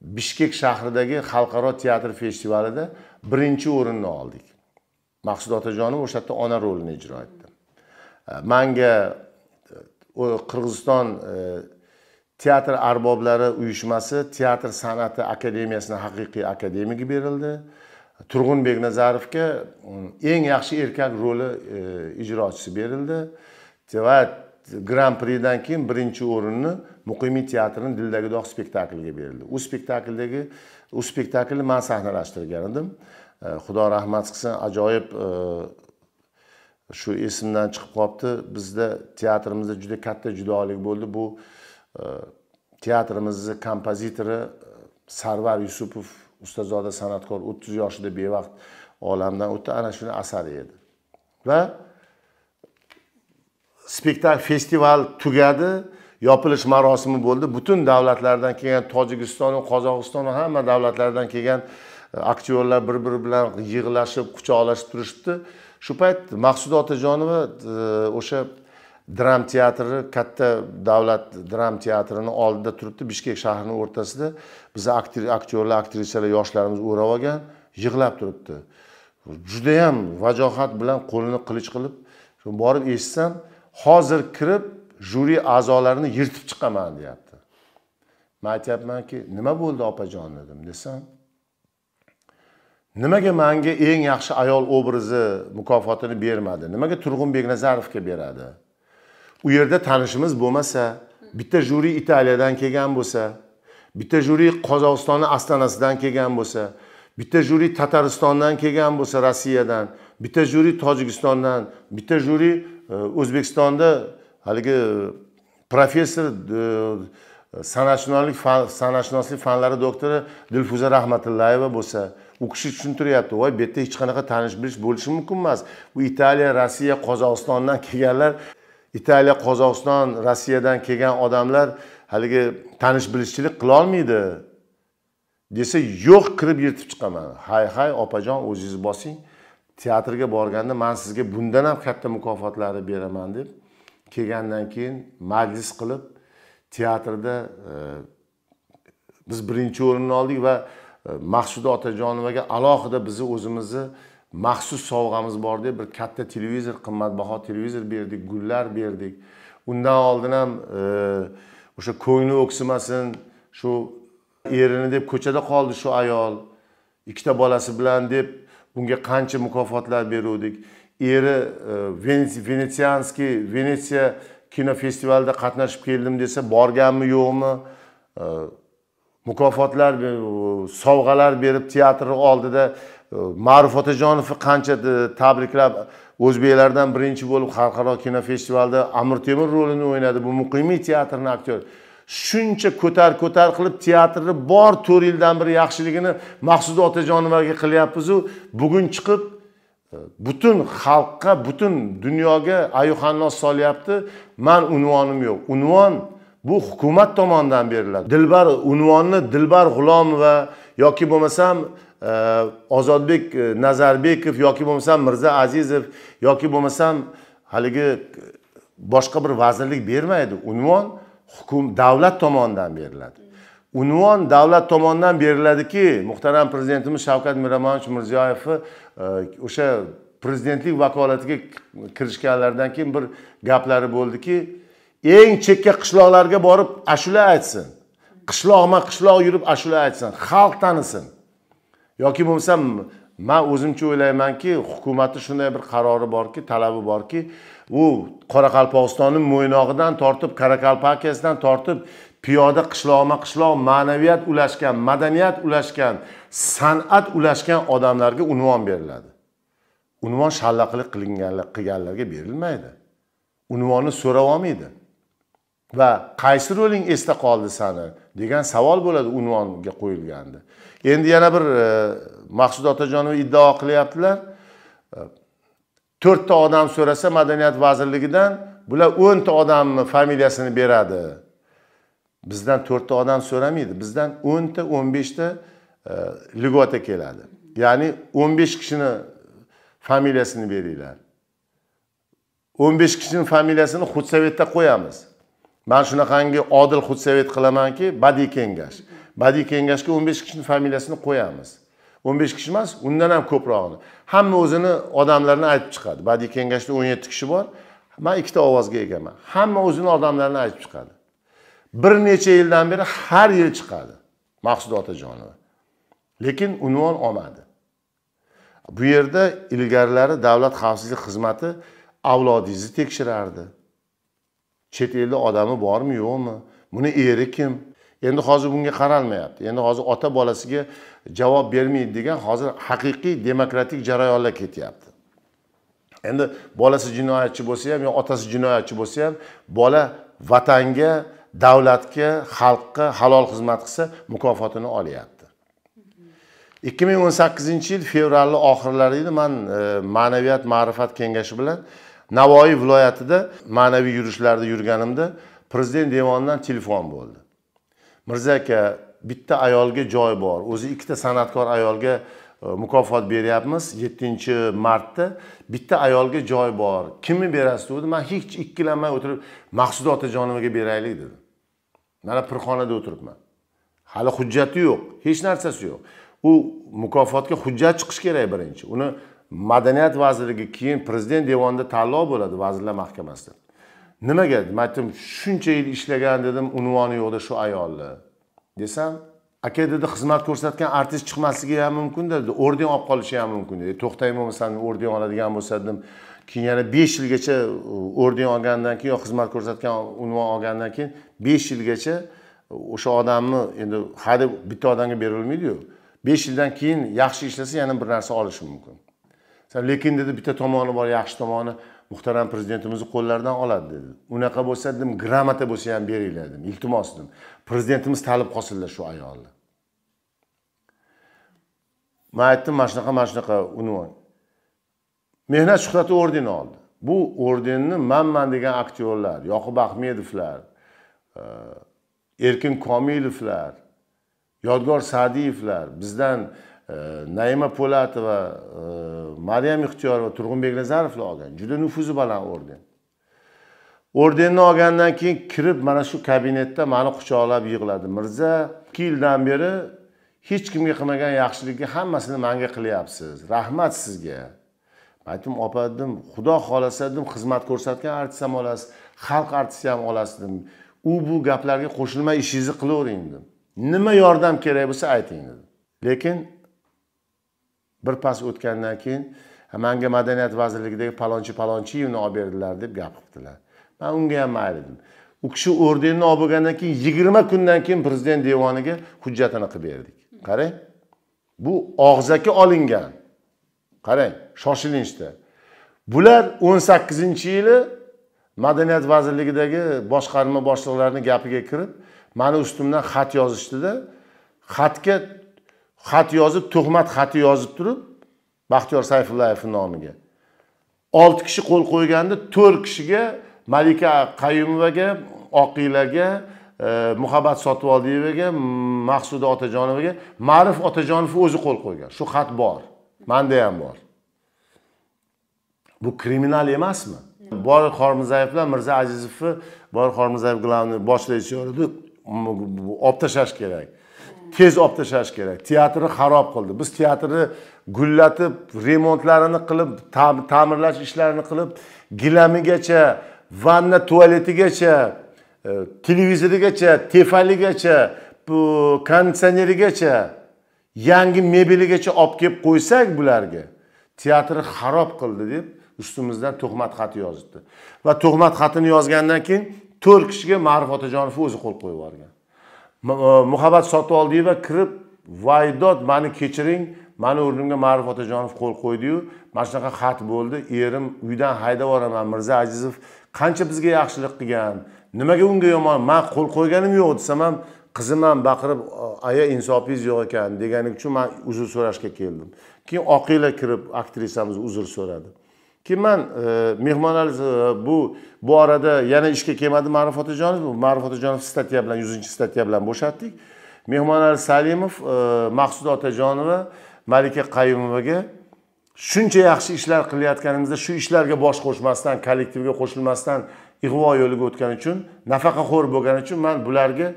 bishkek shahridagi xalqaro teatr festivalida birinchi o'rinni oldik maqsud otajonov o'sha yerda ona rolini ijro etdi manga e, qirg'iziston e, teatr arboblari uyushmasi teatr san'ati akademiyasini haqiqiy akademigi berildi turg'unbek nazarovga e, eng yaxshi erkak roli ijrochisi berildi va gran pridan keyin birinchi o'rinni muqimiy teatrini dildagi dog' spektakliga berildi u spektakldagi u spektaklni man sahnalashtirgan edim e, xudo rahmat qilsin ajoyib e, shu esimdan chiqib qolibdi bizda teatrimizda juda katta judolik bo'ldi bu e, teatrimizni kompozitori sarvar yusupov ustozoda san'atkor o'ttiz yoshida bevaqt olamdan o'tdi ana shuni asari edi va spektakl festival tugadi yopilish marosimi bo'ldi butun davlatlardan kelgan tojikiston qozog'iston hamma davlatlardan kelgan e, aktyorlar bir biri bilan yig'lashib quchoqlashib turishibdi shu payt maqsuda otajonova e, o'sha dram teatri katta davlat dram teatrini oldida turibdi bishkek shahrini o'rtasida bizni aktyorlar aktrisalar yoshlarimiz o'rab olgan yig'lab turibdi judayam vajohat bilan qo'lini qilich qilib borib eshitsam hozir kirib juri a'zolarini yirtib chiqaman deyapti man aytyapmanki nima bo'ldi opajon dedim desam nimaga manga eng yaxshi ayol obrazi mukofotini bermadi nimaga turg'un beknazarovga beradi u yerda tanishimiz bo'lmasa bitta juri italiyadan kelgan bo'lsa bitta juri qozog'istonni ostonasidan kelgan bo'lsa bitta juri tataristondan kelgan bo'lsa rossiyadan bitta juri tojikistondan bitta juri Э, o'zbekistonda haligi э, professor э, san'atshunoslik fan, san'atshunoslik fanlari doktori dilfuza rahmatullayeva bo'lsa u kishi tushuntiryapti voy bu yerda hech qanaqa tanish bilish bo'lishi mumkin emas bu italiya rossiya qozog'istondan kelganlar italiya qozog'iston rossiyadan kelgan odamlar haligi tanish bilishchilik qilolmaydi desa yo'q kirib yirtib chiqaman hay hay opajon o'zingiz bosing teatrga borganda man sizga bundan ham katta mukofotlarni beraman deb kelgandan keyin majlis qilib teatrda e, biz birinchi o'rinni oldik va e, maqsuda otajonovaga alohida bizni o'zimizni maxsus sovg'amiz bor deb bir katta televizor qimmatbaho televizor berdik gullar berdik undan oldin ham e, o'sha e, ko'ngli o'ksimasin shu erini deb ko'chada qoldi shu ayol ikkita bolasi bilan deb bunga qancha mukofotlar beruvdik eri e, venetsianskiy venetsiya kinofestivalida qatnashib keldim desa borganmi yo'qmi e, mukofotlar sovg'alar berib teatr oldida e, ma'ruf otajonovni qancha tabriklab o'zbeklardan birinchi bo'lib xalqaro kinofestivalda amir temur rolini o'ynadi bu muqimiy teatrini aktyori shuncha ko'tar ko'tar qilib teatrni bor to'rt yildan beri yaxshiligini maqsuda otajonovaga qilyapmizu bugun chiqib e, butun xalqqa butun dunyoga ayuhannos solyapti man unvonim yo'q unvon bu hukumat tomonidan beriladi dilbar unvonni dilbar g'ulomova yoki bo'lmasam e, ozodbek e, nazarbekov yoki bo'lmasam mirza azizov yoki bo'lmasam haligi boshqa bir vazirlik bermaydi unvon hukm davlat tomonidan beriladi unvon davlat tomonidan beriladiki muhtaram prezidentimiz shavkat miromonovich mirziyoyevni e, o'sha prezidentlik vakolatiga kirishganlaridan keyin bir gaplari bo'ldiki eng chekka qishloqlarga borib ashula aytsin qishloqma qishloq yurib ashula aytsin xalq tanisin yoki bo'lmasam man o'zimcha o'ylaymanki hukumatni shunday bir qarori borki talabi borki u qoraqalpog'istonni mo'ynog;idan tortib karakalpakiyasidan tortib piyoda qishloqma qishloq ma'naviyat ulashgan madaniyat ulashgan san'at ulashgan odamlarga unvon beriladi unvon shallaqilik qilganlarga berilmaydi unvonni so'rab olmaydi va qaysi ro'ling esda qoldi sani degan savol bo'ladi unvonga qo'yilganda endi yana bir e, maqsud otajonova iddao qilyaptilar to'rtta odam so'rasa madaniyat vazirligidan bular o'nta odamni familiyasini beradi bizdan to'rtta odam so'ramaydi bizdan o'nta o'n beshta e, ligota keladi ya'ni o'n besh kishini familiyasini beringlar o'n besh kishini familiyasini худсоветda qo'yamiz man shunaqangi odil худсовет qilamanki badiiy kengash badiiy kengashga o'n besh kishini familiyasini qo'yamiz o'n besh kishi emas undan ham ko'prog'ini hamma o'zini odamlarini aytib chiqadi badiiy kengashda o'n yetti kishi bor man ikkita ovozga egaman hamma o'zini odamlarini aytib chiqadi bir necha yildan beri har yil chiqadi maqsuda otajonova lekin unvon olmadi bu yerda ilgarilari davlat xavfsizlik xizmati avlodingizni tekshirardi chet elda odami bormi yo'qmi buni eri kim endi hozir bunga qaralmayapti endi hozir ota bolasiga javob bermaydi degan hozir haqiqiy demokratik jarayonlar ketyapti endi bolasi jinoyatchi bo'lsa ham yo otasi jinoyatchi bo'lsa ham bola vatanga davlatga xalqqa halol xizmat qilsa mukofotini olyapti ikki ming o'n sakkizinchi yil fevralni oxirlari edi man e, ma'naviyat ma'rifat kengashi bilan navoiy viloyatida ma'naviy yurishlarda yurganimda prezident devonidan telefon bo'ldi mirza aka bitta ayolga joy bor o'zi ikkita san'atkor ayolga e, mukofot beryapmiz yettinchi martda bitta ayolga joy bor kimni berasiz degandi man hech ikkilanmay o'tirib maqsuda otajonovaga beraylik dedim mana pirxonada o'tiribman hali hujjati yo'q hech narsasi yo'q u mukofotga hujjat chiqish kerak birinchi uni madaniyat vazirligi keyin prezident devonida tanlov bo'ladi vazirlar mahkamasida nimaga dedim aytdim shuncha yil ishlagan dedim unvoni yo'qda shu ayolni desam aka dedi xizmat ko'rsatgan artist chiqmasligi ham mumkinda dedi orden olib qolishi ham mumkin dedi to'xtang bo'lmasan orden oladigan bo'lsa dedim keyin yana besh yilgacha orden olgandan keyin yo xizmat ko'rsatgan unvon olgandan keyin besh yilgacha o'sha odamni endi hadeb bitta odamga berilmaydiyu besh yildan keyin yaxshi ishlasa yana bir narsa olishi mumkin lekin dedi bitta tomoni bor yaxshi tomoni muhtaram prezidentimizni qo'llaridan oladi dedi unaqa bo'lsa dedim grammata bo'lsa ham beringlar dedim iltimos dedim prezidentimiz talib qolsinlar shu ayolni man aytdim mana shunaqa mana shunaqa unvon mehnat shuhrati ordeni oldi bu ordenni manman degan aktyorlar yoqub ahmedovlar e, erkin komilovlar yodgor sadiyevlar bizdan naima po'latova maryam ixtiyorova turg'unbek nazarovlar olgan juda nufuzi baland orden ordenni olgandan keyin kirib mana shu kabinetda mani quchoqlab yig'ladi mirza ikki yildan beri hech kimga qilmagan yaxshilikni hammasini manga qilyapsiz rahmat sizga man aytdim opa dedim xudo xohlasa dedim xizmat ko'rsatgan artist ham olasiz xalq artisti ham olasiz dedim u bu gaplarga qo'shilmay ishingizni qilavering dedim nima yordam kerak bo'lsa ayting dedim lekin bir pas o'tgandan keyin manga madaniyat vazirligidagi palonchi palonchi olib berdilar deb gap qilibdilar man unga ham mayli dedim u kishi ordenni olib bo'lgandan keyin yigirma kundan keyin prezident devoniga hujjatini qilib berdik qarang bu og'zaki olingan qarang shoshilinchda bular o'n sakkizinchi yili madaniyat vazirligidagi boshqarma boshliqlarini gapiga kirib mani ustimdan xat yozishdida xatga xat yozib tuhmat xati yozib turib baxtiyor sayfullayevni nomiga olti kishi qo'l qo'yganda to'rt kishiga malika qayumovaga oqilaga e, muhabbat sotivoldiyevaga maqsuda otajonovaga ma'ruf otajonov o'zi qo'l qo'ygan shu xat bor manda ham bor bu kriminal emasmi bor xormirzayevlar mirza azizovni bor xormirzayev главный boshlovchi olib tashlash kerak tez olib tashlash kerak teatrni xarob qildi biz teatrni gullatib remontlarini qilib ta'mirlash ishlarini qilib gilamigacha vanna tualetigacha e, televizorigacha tefaligacha konditsionerigacha yangi mebeligacha olib kelib qo'ysak bularga teatrni xarob qildi deb ustimizdan tuhmat xati yozibdi va tuhmat xatini yozgandan keyin to'rt kishiga ma'ruf otajonovni o'zi qo'l qo'yib yuborgan E, muhabbat sotib oldiyu va kirib vaydot mani kechiring mani o'rnimga ma'ruf otajonov qo'l qo'ydiyu mana shunaqa xat bo'ldi erim uydan haydab yuboraman mirza azizov qancha bizga yaxshilik qilgan nimaga unga yomon man qo'l qo'yganim yo'q desam ham qizim ham baqirib aya insofingiz yo'q ekan degani uchun man uzr so'rashga keldim keyin oqila kirib aktrisamiz uzr so'radi keyin man e, bu bu orada yana ishga kelmadi ma'ruf otajonov ma'ruf otajonov statya bilan yuzinchi statya bilan bo'shatdik mehmonali salimov e, maqsuda otajonova malika qayumovaga shuncha yaxshi ishlar qilayotganimizda shu ishlarga bosh qo'shmasdan kollektivga qo'shilmasdan ig'vo yo'liga o'tgani uchun nafaqaxo'r bo'lgani uchun man bularga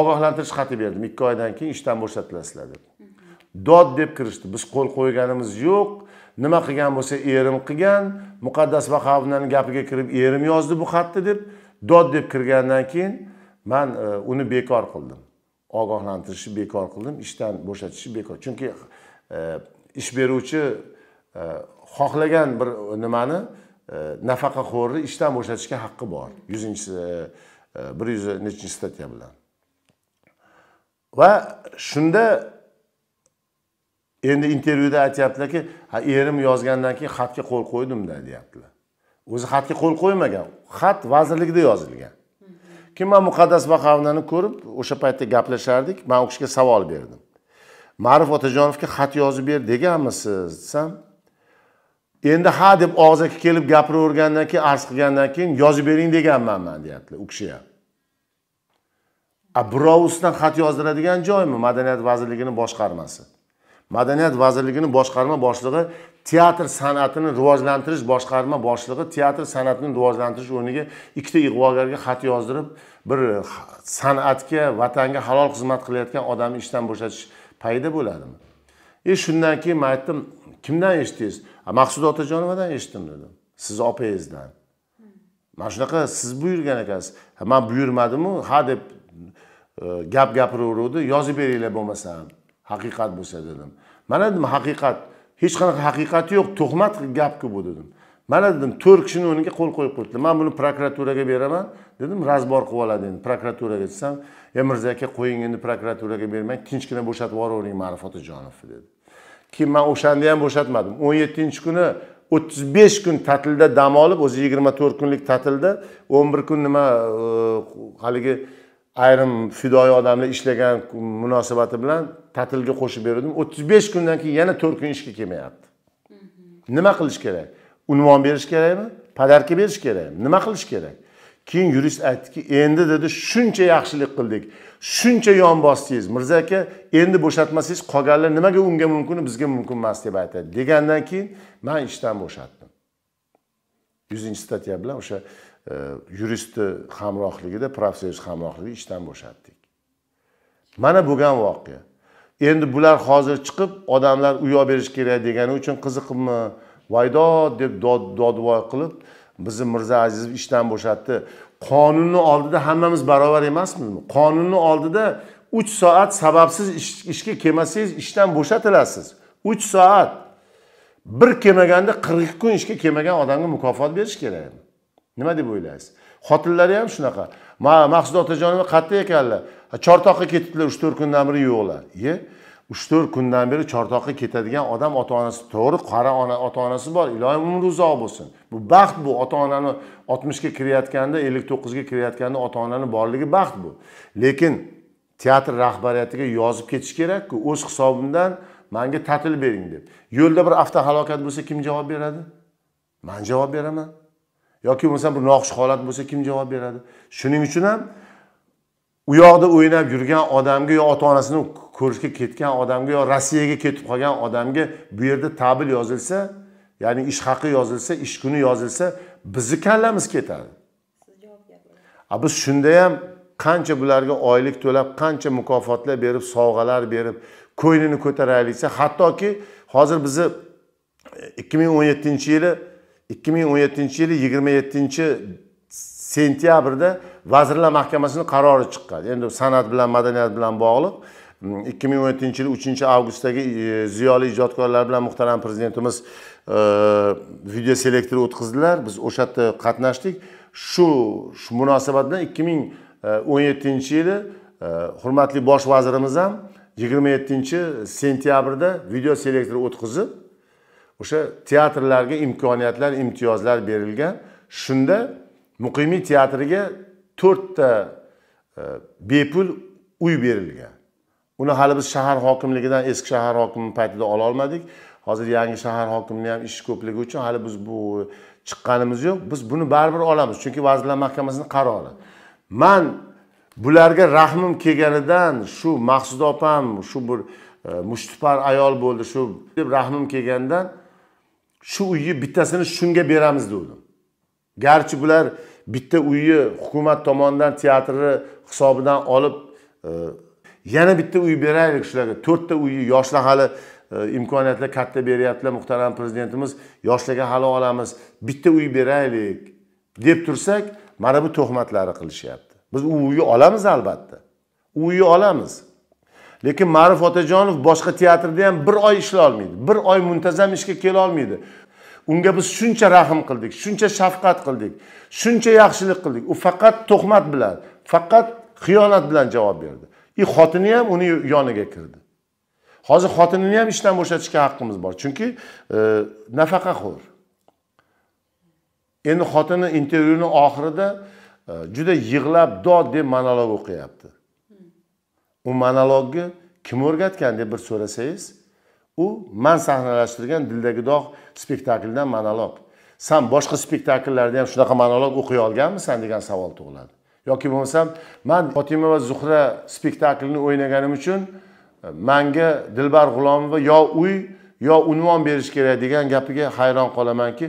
ogohlantirish xati berdim ikki oydan keyin ishdan bo'shatilasizlar deb dod deb kirishdi biz qo'l qo'yganimiz yo'q nima qilgan bo'lsa erim qilgan muqaddas vahabovnani gapiga kirib erim yozdi bu xatni deb dod deb kirgandan keyin man e, uni bekor qildim ogohlantirishni bekor qildim ishdan bo'shatishni bekor chunki e, ish beruvchi e, xohlagan bir nimani nafaqaxo'rni ishdan bo'shatishga haqqi bor yuzinchi bir yuz nechinchi statya bilan va shunda endi intervyuda aytyaptilarki ha erim yozgandan keyin xatga qo'l qo'ydimda deyaptilar o'zi xatga qo'l qo'ymagan xat vazirlikda yozilgan keyin man muqaddas vahavnani ko'rib o'sha paytda gaplashardik man u kishiga savol berdim ma'ruf otajonovga xat yozib ber deganmisiz desam endi ha deb og'zaki kelib gapiravergandan keyin arz qilgandan keyin yozib bering deganman man deyaptilar u kishi ham birov ustidan xat yozdiradigan joymi madaniyat vazirligini boshqarmasi madaniyat vazirligini boshqarma boshlig'i teatr san'atini rivojlantirish boshqarma boshlig'i teatr san'atini rivojlantirish o'rniga ikkita ig'vogarga xat yozdirib bir san'atga vatanga halol xizmat qilayotgan odamni ishdan bo'shatish payida bo'ladimi e shundan keyin man aytdim kimdan eshitdingiz maqsuda otajonovadan eshitdim dedim sizni opangizdan mana shunaqa siz buyurgan ekansiz man buyurmadimu ha deb e, gap gapiraveruvdi yozib beringlar bo'lmasam haqiqat bo'lsa dedim mana dedim haqiqat hech qanaqa haqiqati yo'q tuhmat gapku bu dedim mana dedim to'rt kishini o'rniga qo'l qo'yib qo'yibdilar man buni prokuraturaga beraman dedim razbor qilib oladi endi prokuraturaga desam e mirza aka qo'ying endi prokuraturaga bermang tinchgina bo'shatib yuboravering ma'ruf otajonovni dedi keyin man o'shanda ham bo'shatmadim o'n yettinchi kuni o'ttiz besh kun ta'tilda dam olib o'zi yigirma to'rt kunlik ta'tilda o'n bir kun nima e, haligi ayrim fidoyi odamlar ishlagan munosabati bilan ta'tilga qo'shib berdim o'ttiz besh kundan keyin yana to'rt kun ishga kelmayapti nima qilish kerak unvon berish kerakmi podarka berish kerakmi nima qilish kerak keyin yurist aytdiki endi dedi shuncha yaxshilik qildik shuncha yon bosdingiz mirza aka endi bo'shatmasangiz qolganlar nimaga unga mumkin bizga mumkin emas deb aytadi degandan keyin man ishdan bo'shatdim yuzinchi statya bilan o'sha e, yuristni hamrohligida profsoyuz hamrohligida ishdan bo'shatdik mana bo'lgan voqea endi bular hozir chiqib odamlar u berish kerak degani uchun qiziqibmi voydo deb dodvoy qilib bizni mirza azizov ishdan bo'shatdi qonunni oldida hammamiz barobar emasmizmi qonunni oldida uch soat sababsiz ishga kelmasangiz ishdan bo'shatilasiz uch soat bir kelmaganda qirq ikki kun ishga kelmagan odamga mukofot berish kerakmi nima deb o'ylaysiz xotinlari ham shunaqa mahsud otajonova qayerda ekanlar chortoqqa ketibdilar uch to'rt kundan beri yo'qlar iye uch to'rt kundan beri chortoqqa ketadigan odam ota onasi to'g'ri qora ona ota onasi bor ilohim umri uzoq bo'lsin bu baxt bu ota onani oltmishga kirayotganda ellik to'qqizga kirayotganda ota onani borligi baxt bu lekin teatr rahbariyatiga yozib ketish kerakku o'z hisobimdan manga ta'til bering deb yo'lda bir avtohalokat bo'lsa kim javob beradi man javob beraman yoki bo'lmasam bir noxush holat bo'lsa kim javob beradi shuning uchun ham u yoqda o'ynab yurgan odamga yo ota onasini ko'rishga ketgan odamga yo rossiyaga ketib qolgan odamga bu yerda tabil yozilsa ya'ni ish haqi yozilsa ish kuni yozilsa bizni kallamiz ketadi a biz shunda ham qancha bularga oylik to'lab qancha mukofotlar berib sovg'alar berib ko'nglini ko'taraylik desa hattoki hozir bizni e, ikki ming o'n yettinchi yili ikki ming o'n yettinchi yili yigirma yettinchi sentyabrda vazirlar mahkamasini qarori chiqqan endi san'at bilan madaniyat bilan bog'liq mm, ikki ming o'n yettinchi yil uchinchi avgustdagi e, ziyoli ijodkorlar bilan muhtaram prezidentimiz e, video selektor o'tkazdilar biz o'sha yerda qatnashdik shu shu munosabat bilan ikki ming e, o'n yettinchi yili hurmatli bosh vazirimiz ham yigirma yettinchi sentyabrda video selektor o'tkazib o'sha teatrlarga imkoniyatlar imtiyozlar berilgan shunda muqimiy teatriga to'rtta e, bepul uy berilgan uni hali biz shahar hokimligidan eski shahar hokimi paytida ololmadik hozir yangi shahar hokimini ham ishi ko'pligi uchun hali biz bu chiqqanimiz yo'q biz buni baribir olamiz chunki vazirlar mahkamasini qarori man bularga rahmim kelganidan shu maqsuda opam shu bir e, mushtipar ayol bo'ldi shu deb rahmim kelganidan shu uyni bittasini shunga beramiz devdim garchi bular bitta uyni hukumat tomonidan teatrni hisobidan olib e, yana bitta uy beraylik shularga to'rtta uyni yoshlar hali e, imkoniyatlar katta beryaptilar muhtaram prezidentimiz yoshlarga hali olamiz bitta uy beraylik deb tursak mana bu tuhmatlari qilishyapti biz u uyni olamiz albatta u uyni olamiz lekin ma'ruf otajonov boshqa teatrda ham bir oy ishlay olmaydi bir oy muntazam ishga kela olmaydi unga biz shuncha rahm qildik shuncha shafqat qildik shuncha yaxshilik qildik u faqat tuhmat bilan faqat xiyonat bilan javob berdi и xotini ham uni yoniga kirdi hozir xotinini ham ishdan bo'shatishga haqqimiz bor chunki e, nafaqaxo'r endi xotini intervyuni oxirida e, juda e, yig'lab dod deb monolog o'qiyapti u monologni kim o'rgatgan deb bir so'rasangiz u man sahnalashtirgan dildagi dog' spektaklidan monolog san boshqa spektakllarda ham shunaqa monolog o'qiy olganmisan degan savol tug'iladi yoki bo'lmasam man fotima va zuhra spektaklini o'ynaganim uchun e, manga dilbar g'ulomova yo uy yo unvon berish kerak degan gapiga hayron qolamanki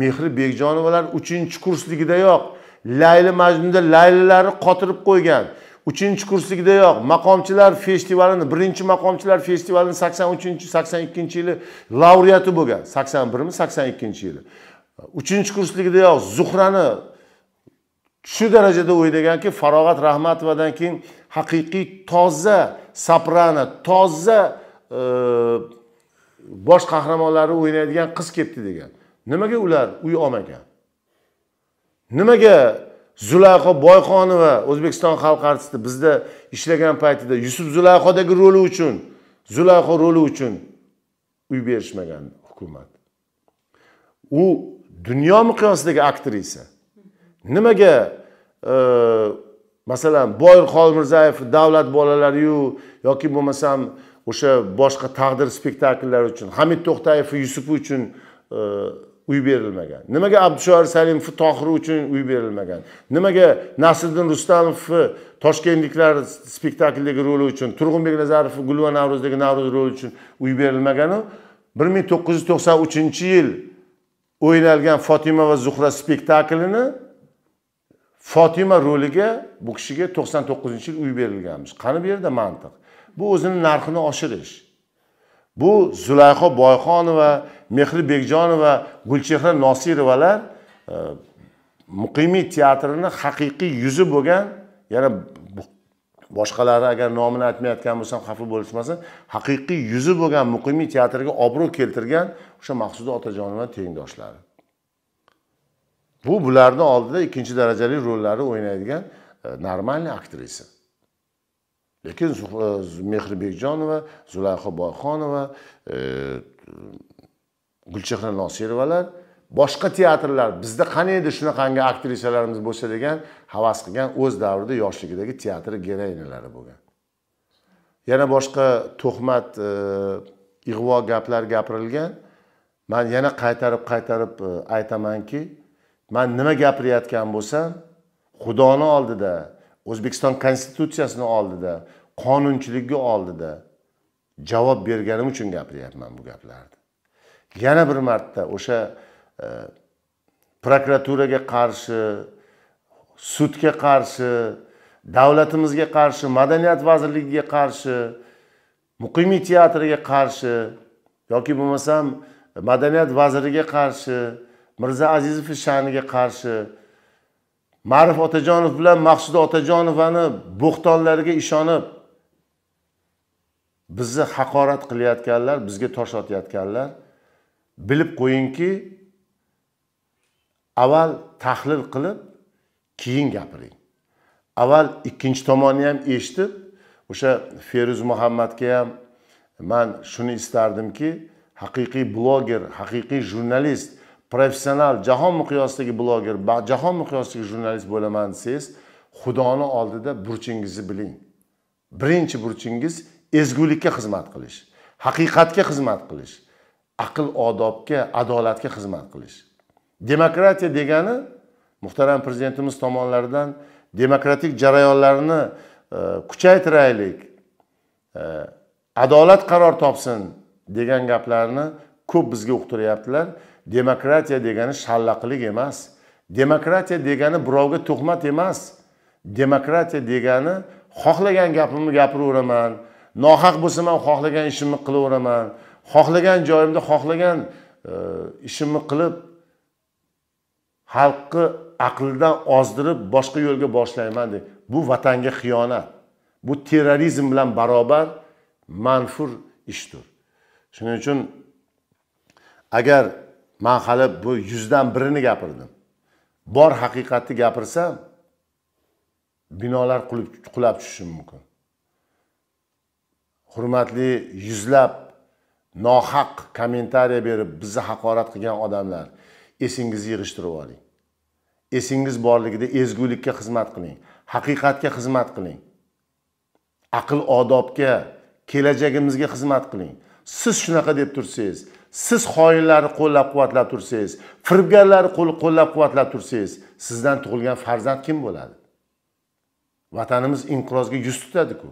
mehri bekjonovalar uchinchi kursligidayoq layli majnunda laylilari qotirib qo'ygan uchinchi kursigidayoq maqomchilar festivalini birinchi maqomchilar festivalini sakson uchinchi sakson ikkinchi yili laureati bo'lgan sakson birmi sakson ikkinchi yili uchinchi kursligidayoq zuhrani shu darajada o'ylaganki farog'at rahmatovadan keyin haqiqiy toza soprano toza e, bosh qahramonlarni o'ynaydigan qiz kelibdi degan nimaga ular uy olmagan nimaga zulayho boyxonova o'zbekiston xalq artisti bizda ishlagan paytida yusuf zulayhodagi roli uchun zulayho roli uchun uy berishmagan hukumat u dunyo miqyosidagi aktrisa nimaga e, masalan boyirxol mirzayev davlat bolalariyu yoki bo'lmasam o'sha boshqa taqdir spektakllari uchun hamid to'xtayev yusufi uchun e, uy berilmagan nimaga abdushor salimov tohiri uchun uy berilmagan nimaga nasriddin rustamovni toshkentliklar spektaklidagi roli uchun turg'unbek nazarov gulva navro'zdagi navro'z roli uchun uy berilmagani bir ming to'qqiz yuz to'qson uchinchi yil o'ynalgan fotima va zuhra spektaklini fotima roliga bu kishiga to'qson to'qqizinchi yil uy berilganmish qani bu yerda mantiq bu o'zini narxini oshirish bu zulayho boyxonova mehri bekjonova gulchehra nosirovalar e, muqimiy teatrini haqiqiy yuzi bo'lgan yana boshqalari agar nomini aytmayotgan bo'lsam xafa bo'lishmasin haqiqiy yuzi bo'lgan muqimiy teatrga obro' keltirgan o'sha maqsuda otajonova tengdoshlari bu bularni oldida ikkinchi darajali rollarni o'ynaydigan нормальный e, aktrisa lekin e, mehri bekjonova zulayho boyxonova gulchehra nosirovalar boshqa teatrlar bizda qani edi shunaqangi aktrisalarimiz bo'lsa degan havas qilgan o'z davrida yoshligidagi teatr geroinalari bo'lgan yana boshqa to'xmat e, ig'vo gaplar gapirilgan man yana qaytarib qaytarib e, aytamanki man nima gapirayotgan bo'lsam xudoni oldida o'zbekiston konstitutsiyasini oldida qonunchiligi oldida javob berganim uchun gapiryapman bu gaplarni yana bir marta o'sha e, prokuraturaga qarshi sudga qarshi davlatimizga qarshi madaniyat vazirligiga qarshi muqimiy teatriga qarshi yoki bo'lmasam madaniyat vaziriga qarshi mirza azizov sha'niga qarshi ma'rif otajonov bilan maqsuda otajonovani bo'xtonlariga ishonib bizni haqorat qilayotganlar bizga tosh otayotganlar bilib qo'yingki avval tahlil qilib keyin gapiring avval ikkinchi tomonni ham eshitib o'sha feruz muhammadga ham man shuni istardimki haqiqiy bloger haqiqiy jurnalist professional jahon miqyosidagi bloger jahon miqyosidagi jurnalist bo'laman desangiz xudoni oldida burchingizni biling birinchi burchingiz ezgulikka xizmat qilish haqiqatga xizmat qilish aql odobga adolatga xizmat qilish demokratiya degani muhtaram prezidentimiz tomonlaridan demokratik jarayonlarni e, kuchaytiraylik e, adolat qaror topsin degan gaplarni ko'p bizga uqtiryaptilar demokratiya degani shallaqilik emas demokratiya degani birovga tuhmat emas demokratiya degani xohlagan gapimni gapiraveraman nohaq bo'lsa man xohlagan ishimni qilaveraman xohlagan joyimda xohlagan e, ishimni qilib xalqni aqldan ozdirib boshqa yo'lga boshlayman deb bu vatanga xiyonat bu terrorizm bilan barobar manfur ishdir shuning uchun agar man hali bu yuzdan birini gapirdim bor haqiqatni gapirsam binolar qulab tushishi mumkin hurmatli yuzlab nohaq kommentariya berib bizni haqorat qilgan odamlar esingizni yig'ishtirib oling esingiz borligida ezgulikka xizmat qiling haqiqatga xizmat qiling aql odobga kelajagimizga xizmat qiling siz shunaqa deb tursangiz siz xoinlarni qo'llab quvvatlab tursangiz firibgarlarni qo'llab quvvatlab tursangiz sizdan tug'ilgan farzand kim bo'ladi vatanimiz inqirozga yuz tutadiku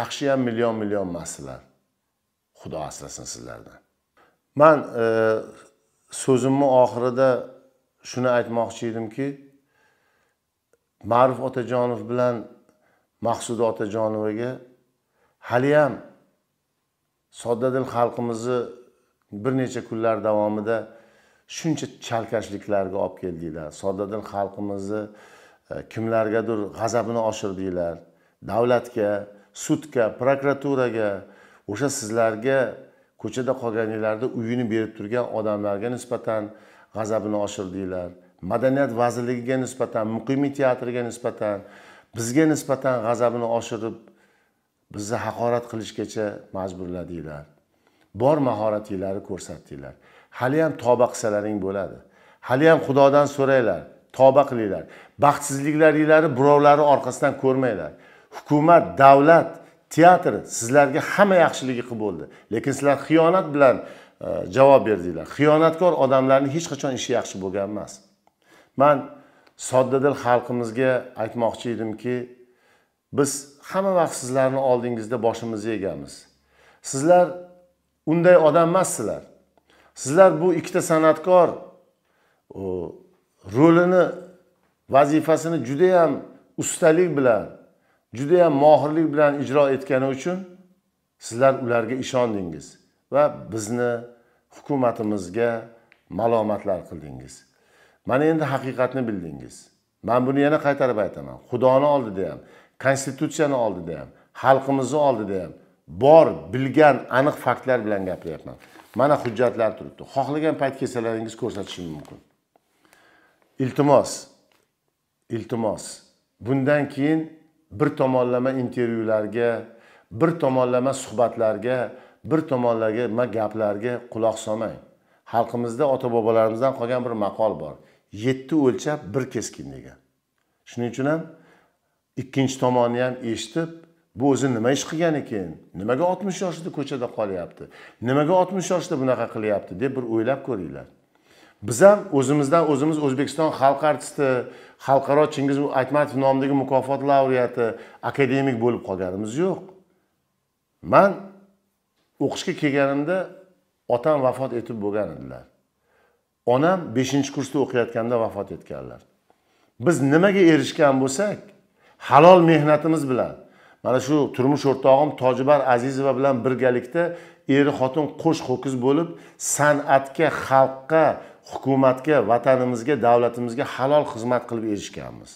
yaxshiyam million million masalalar xudo asrasin sizlarni man e, so'zimni oxirida shuni aytmoqchi edimki ma'ruf otajonov bilan maqsuda otajonovaga haliyam soddadil xalqimizni bir necha kunlar davomida shuncha chalkashliklarga olib keldinglar soddadil xalqimizni e, kimlargadir g'azabini oshirdinglar davlatga sudga prokuraturaga o'sha sizlarga ko'chada qolganinglarda uyini berib turgan odamlarga nisbatan g'azabini oshirdinglar madaniyat vazirligiga nisbatan muqimiy teatrga nisbatan bizga nisbatan g'azabini oshirib bizni haqorat qilishgacha majburladinglar bor mahoratinglarni ko'rsatdinglar haliyam tavba qilsalaring bo'ladi haliyam xudodan so'ranglar tavba qilinglar baxtsizliklaringlarni birovlari orqasidan ko'rmanglar hukumat davlat teatr sizlarga hamma yaxshiligi qilib bo'ldi lekin sizlar xiyonat bilan e, javob berdinglar xiyonatkor odamlarni hech qachon ishi yaxshi bo'lgan emas man soddadil xalqimizga aytmoqchi edimki biz hamma vaqt sizlarni oldingizda boshimizni egamiz sizlar unday odam emassizlar sizlar bu ikkita san'atkor rolini vazifasini judayam ustalik bilan judayam mohirlik bilan ijro etgani uchun sizlar ularga ishondingiz va bizni hukumatimizga malomatlar qildingiz mana endi haqiqatni bildingiz man buni yana qaytarib aytaman xudoni oldida ham konstitutsiyani oldida ham xalqimizni oldida ham bor bilgan aniq faktlar bilan gapiryapman mana hujjatlar turibdi xohlagan payt kelsalaringiz ko'rsatishim mumkin iltimos iltimos bundan keyin bir tomonlama intervyularga bir tomonlama suhbatlarga bir tomonlama gaplarga quloq solmang xalqimizda ota bobolarimizdan qolgan bir maqol bor yetti o'lchab bir keskin degan shuning uchun ham ikkinchi tomonni ham eshitib bu o'zi nima ish qilgan ekan nimaga oltmish yoshida ko'chada qolyapti nimaga oltmish yoshida bunaqa qilyapti deb bir o'ylab ko'ringlar biz ham o'zimizdan o'zimiz o'zbekiston xalq artisti xalqaro chingiz aytmatov nomidagi mukofot laureati akademik bo'lib qolganimiz yo'q man o'qishga kelganimda otam vafot etib bo'lgan edilar onam beshinchi kursda o'qiyotganda vafot etganlar biz nimaga erishgan bo'lsak halol mehnatimiz bilan mana shu turmush o'rtog'im tojibar azizova bilan birgalikda er xotin qo'sh ho'kiz bo'lib san'atga xalqqa hukumatga vatanimizga davlatimizga halol xizmat qilib erishganmiz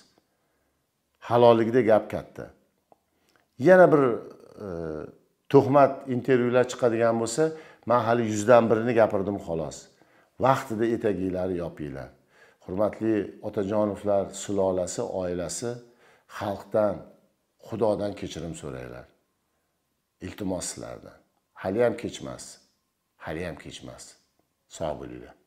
halolligida gap katta yana bir e, tuhmat intervyular chiqadigan bo'lsa man hali yuzdan birini gapirdim xolos vaqtida etaginglarni yopinglar hurmatli otajonovlar sulolasi oilasi xalqdan xudodan kechirim so'ranglar iltimos sizlardan haliyam kechmas haliyam kechmas sog' bo'linglar